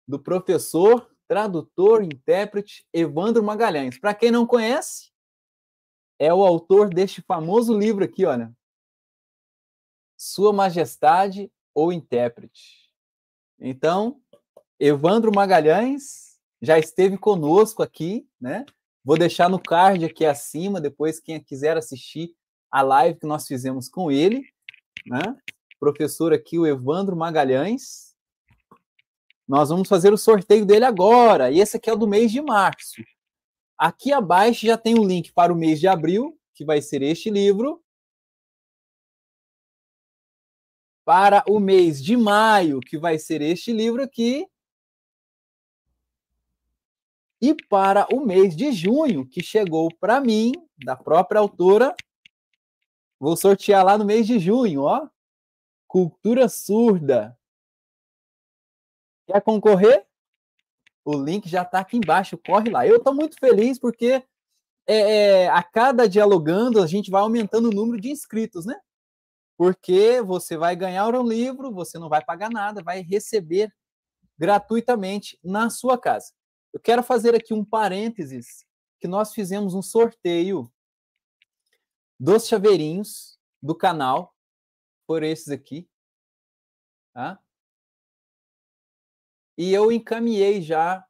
A: do professor, tradutor, intérprete Evandro Magalhães. Para quem não conhece, é o autor deste famoso livro aqui, olha. Sua Majestade ou Intérprete. Então, Evandro Magalhães já esteve conosco aqui, né? Vou deixar no card aqui acima, depois quem quiser assistir a live que nós fizemos com ele, né? Professor aqui, o Evandro Magalhães. Nós vamos fazer o sorteio dele agora, e esse aqui é o do mês de março. Aqui abaixo já tem o um link para o mês de abril, que vai ser este livro. Para o mês de maio, que vai ser este livro aqui e para o mês de junho, que chegou para mim, da própria autora, vou sortear lá no mês de junho, ó. Cultura surda. Quer concorrer? O link já está aqui embaixo, corre lá. Eu estou muito feliz porque é, é, a cada dialogando a gente vai aumentando o número de inscritos, né? Porque você vai ganhar um livro, você não vai pagar nada, vai receber gratuitamente na sua casa. Eu quero fazer aqui um parênteses que nós fizemos um sorteio dos chaveirinhos do canal por esses aqui, tá? E eu encaminhei já,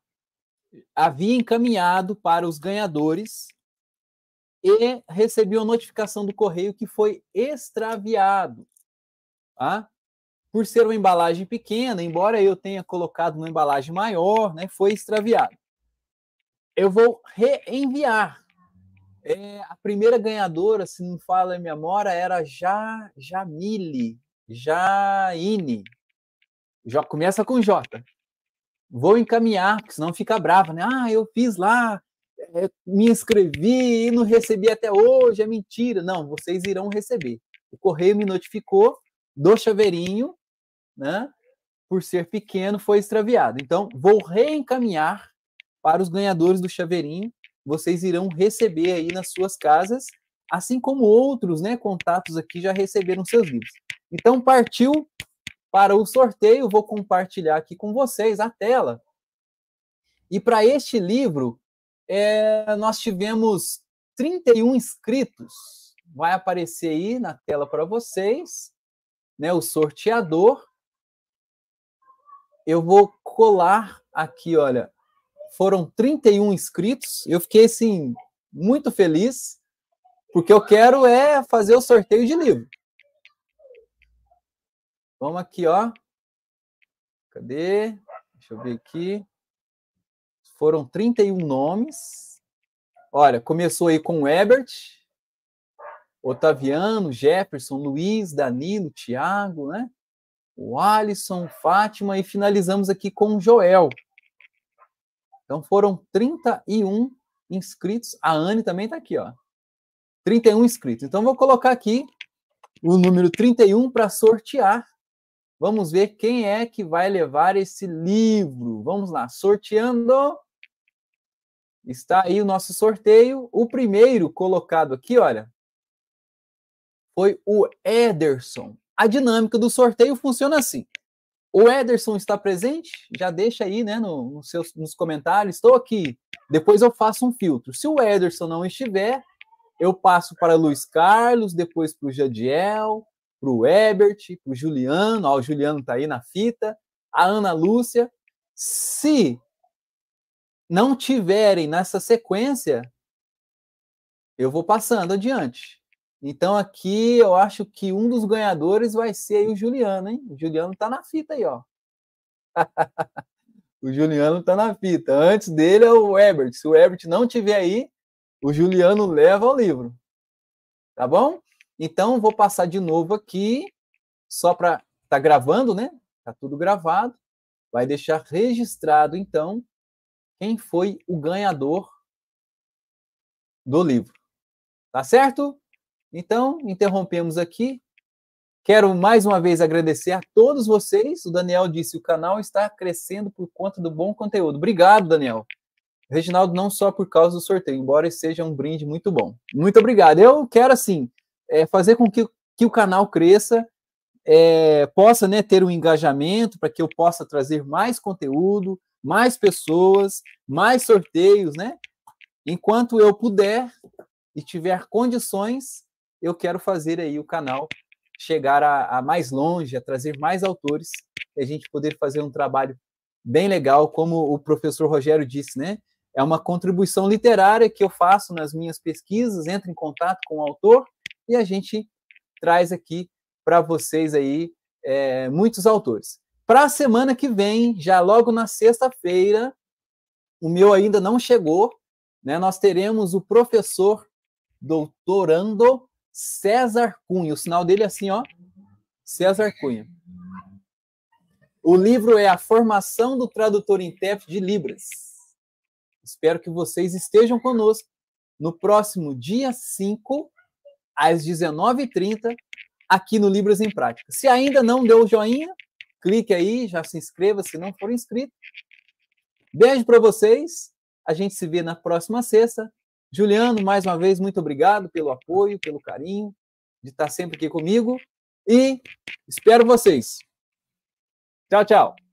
A: havia encaminhado para os ganhadores e recebi uma notificação do correio que foi extraviado, tá? por ser uma embalagem pequena, embora eu tenha colocado numa embalagem maior, né, foi extraviado. Eu vou reenviar. É, a primeira ganhadora, se não fala em memória, era ja, Jamile, Jaine. Já começa com J. Vou encaminhar, porque senão fica brava, né? Ah, eu fiz lá, é, me inscrevi e não recebi até hoje, é mentira. Não, vocês irão receber. O correio me notificou do chaveirinho, né, por ser pequeno, foi extraviado. Então, vou reencaminhar para os ganhadores do chaveirinho. Vocês irão receber aí nas suas casas, assim como outros, né, contatos aqui já receberam seus livros. Então, partiu para o sorteio, vou compartilhar aqui com vocês a tela. E para este livro, é, nós tivemos 31 inscritos. Vai aparecer aí na tela para vocês né, o sorteador, eu vou colar aqui, olha, foram 31 inscritos. Eu fiquei assim muito feliz, porque eu quero é fazer o sorteio de livro. Vamos aqui, ó. Cadê? Deixa eu ver aqui. Foram 31 nomes. Olha, começou aí com o Ebert, Otaviano, Jefferson, Luiz, Danilo, Tiago, né? O Alisson, Fátima e finalizamos aqui com Joel. Então foram 31 inscritos. A Anne também está aqui, ó. 31 inscritos. Então vou colocar aqui o número 31 para sortear. Vamos ver quem é que vai levar esse livro. Vamos lá, sorteando. Está aí o nosso sorteio. O primeiro colocado aqui, olha, foi o Ederson. A dinâmica do sorteio funciona assim. O Ederson está presente? Já deixa aí né, no, no seus, nos comentários. Estou aqui. Depois eu faço um filtro. Se o Ederson não estiver, eu passo para Luiz Carlos, depois para o Jadiel, para o Ebert, para o Juliano. Ó, o Juliano está aí na fita. A Ana Lúcia. Se não tiverem nessa sequência, eu vou passando adiante. Então aqui eu acho que um dos ganhadores vai ser o Juliano, hein? O Juliano tá na fita aí, ó. [laughs] o Juliano tá na fita. Antes dele é o Herbert. Se o Herbert não tiver aí, o Juliano leva o livro. Tá bom? Então vou passar de novo aqui, só para tá gravando, né? Tá tudo gravado. Vai deixar registrado então quem foi o ganhador do livro. Tá certo? Então, interrompemos aqui. Quero mais uma vez agradecer a todos vocês. O Daniel disse o canal está crescendo por conta do bom conteúdo. Obrigado, Daniel. Reginaldo, não só por causa do sorteio, embora seja um brinde muito bom. Muito obrigado. Eu quero, assim, é, fazer com que, que o canal cresça, é, possa né, ter um engajamento, para que eu possa trazer mais conteúdo, mais pessoas, mais sorteios, né? Enquanto eu puder e tiver condições, eu quero fazer aí o canal chegar a, a mais longe, a trazer mais autores e a gente poder fazer um trabalho bem legal, como o professor Rogério disse, né? É uma contribuição literária que eu faço nas minhas pesquisas, entro em contato com o autor e a gente traz aqui para vocês aí é, muitos autores. Para a semana que vem, já logo na sexta-feira, o meu ainda não chegou, né? Nós teremos o professor doutorando César Cunha. O sinal dele é assim, ó. César Cunha. O livro é A Formação do Tradutor Intérprete de Libras. Espero que vocês estejam conosco no próximo dia 5, às 19h30, aqui no Libras em Prática. Se ainda não deu o joinha, clique aí, já se inscreva se não for inscrito. Beijo para vocês. A gente se vê na próxima sexta. Juliano, mais uma vez, muito obrigado pelo apoio, pelo carinho, de estar sempre aqui comigo. E espero vocês. Tchau, tchau.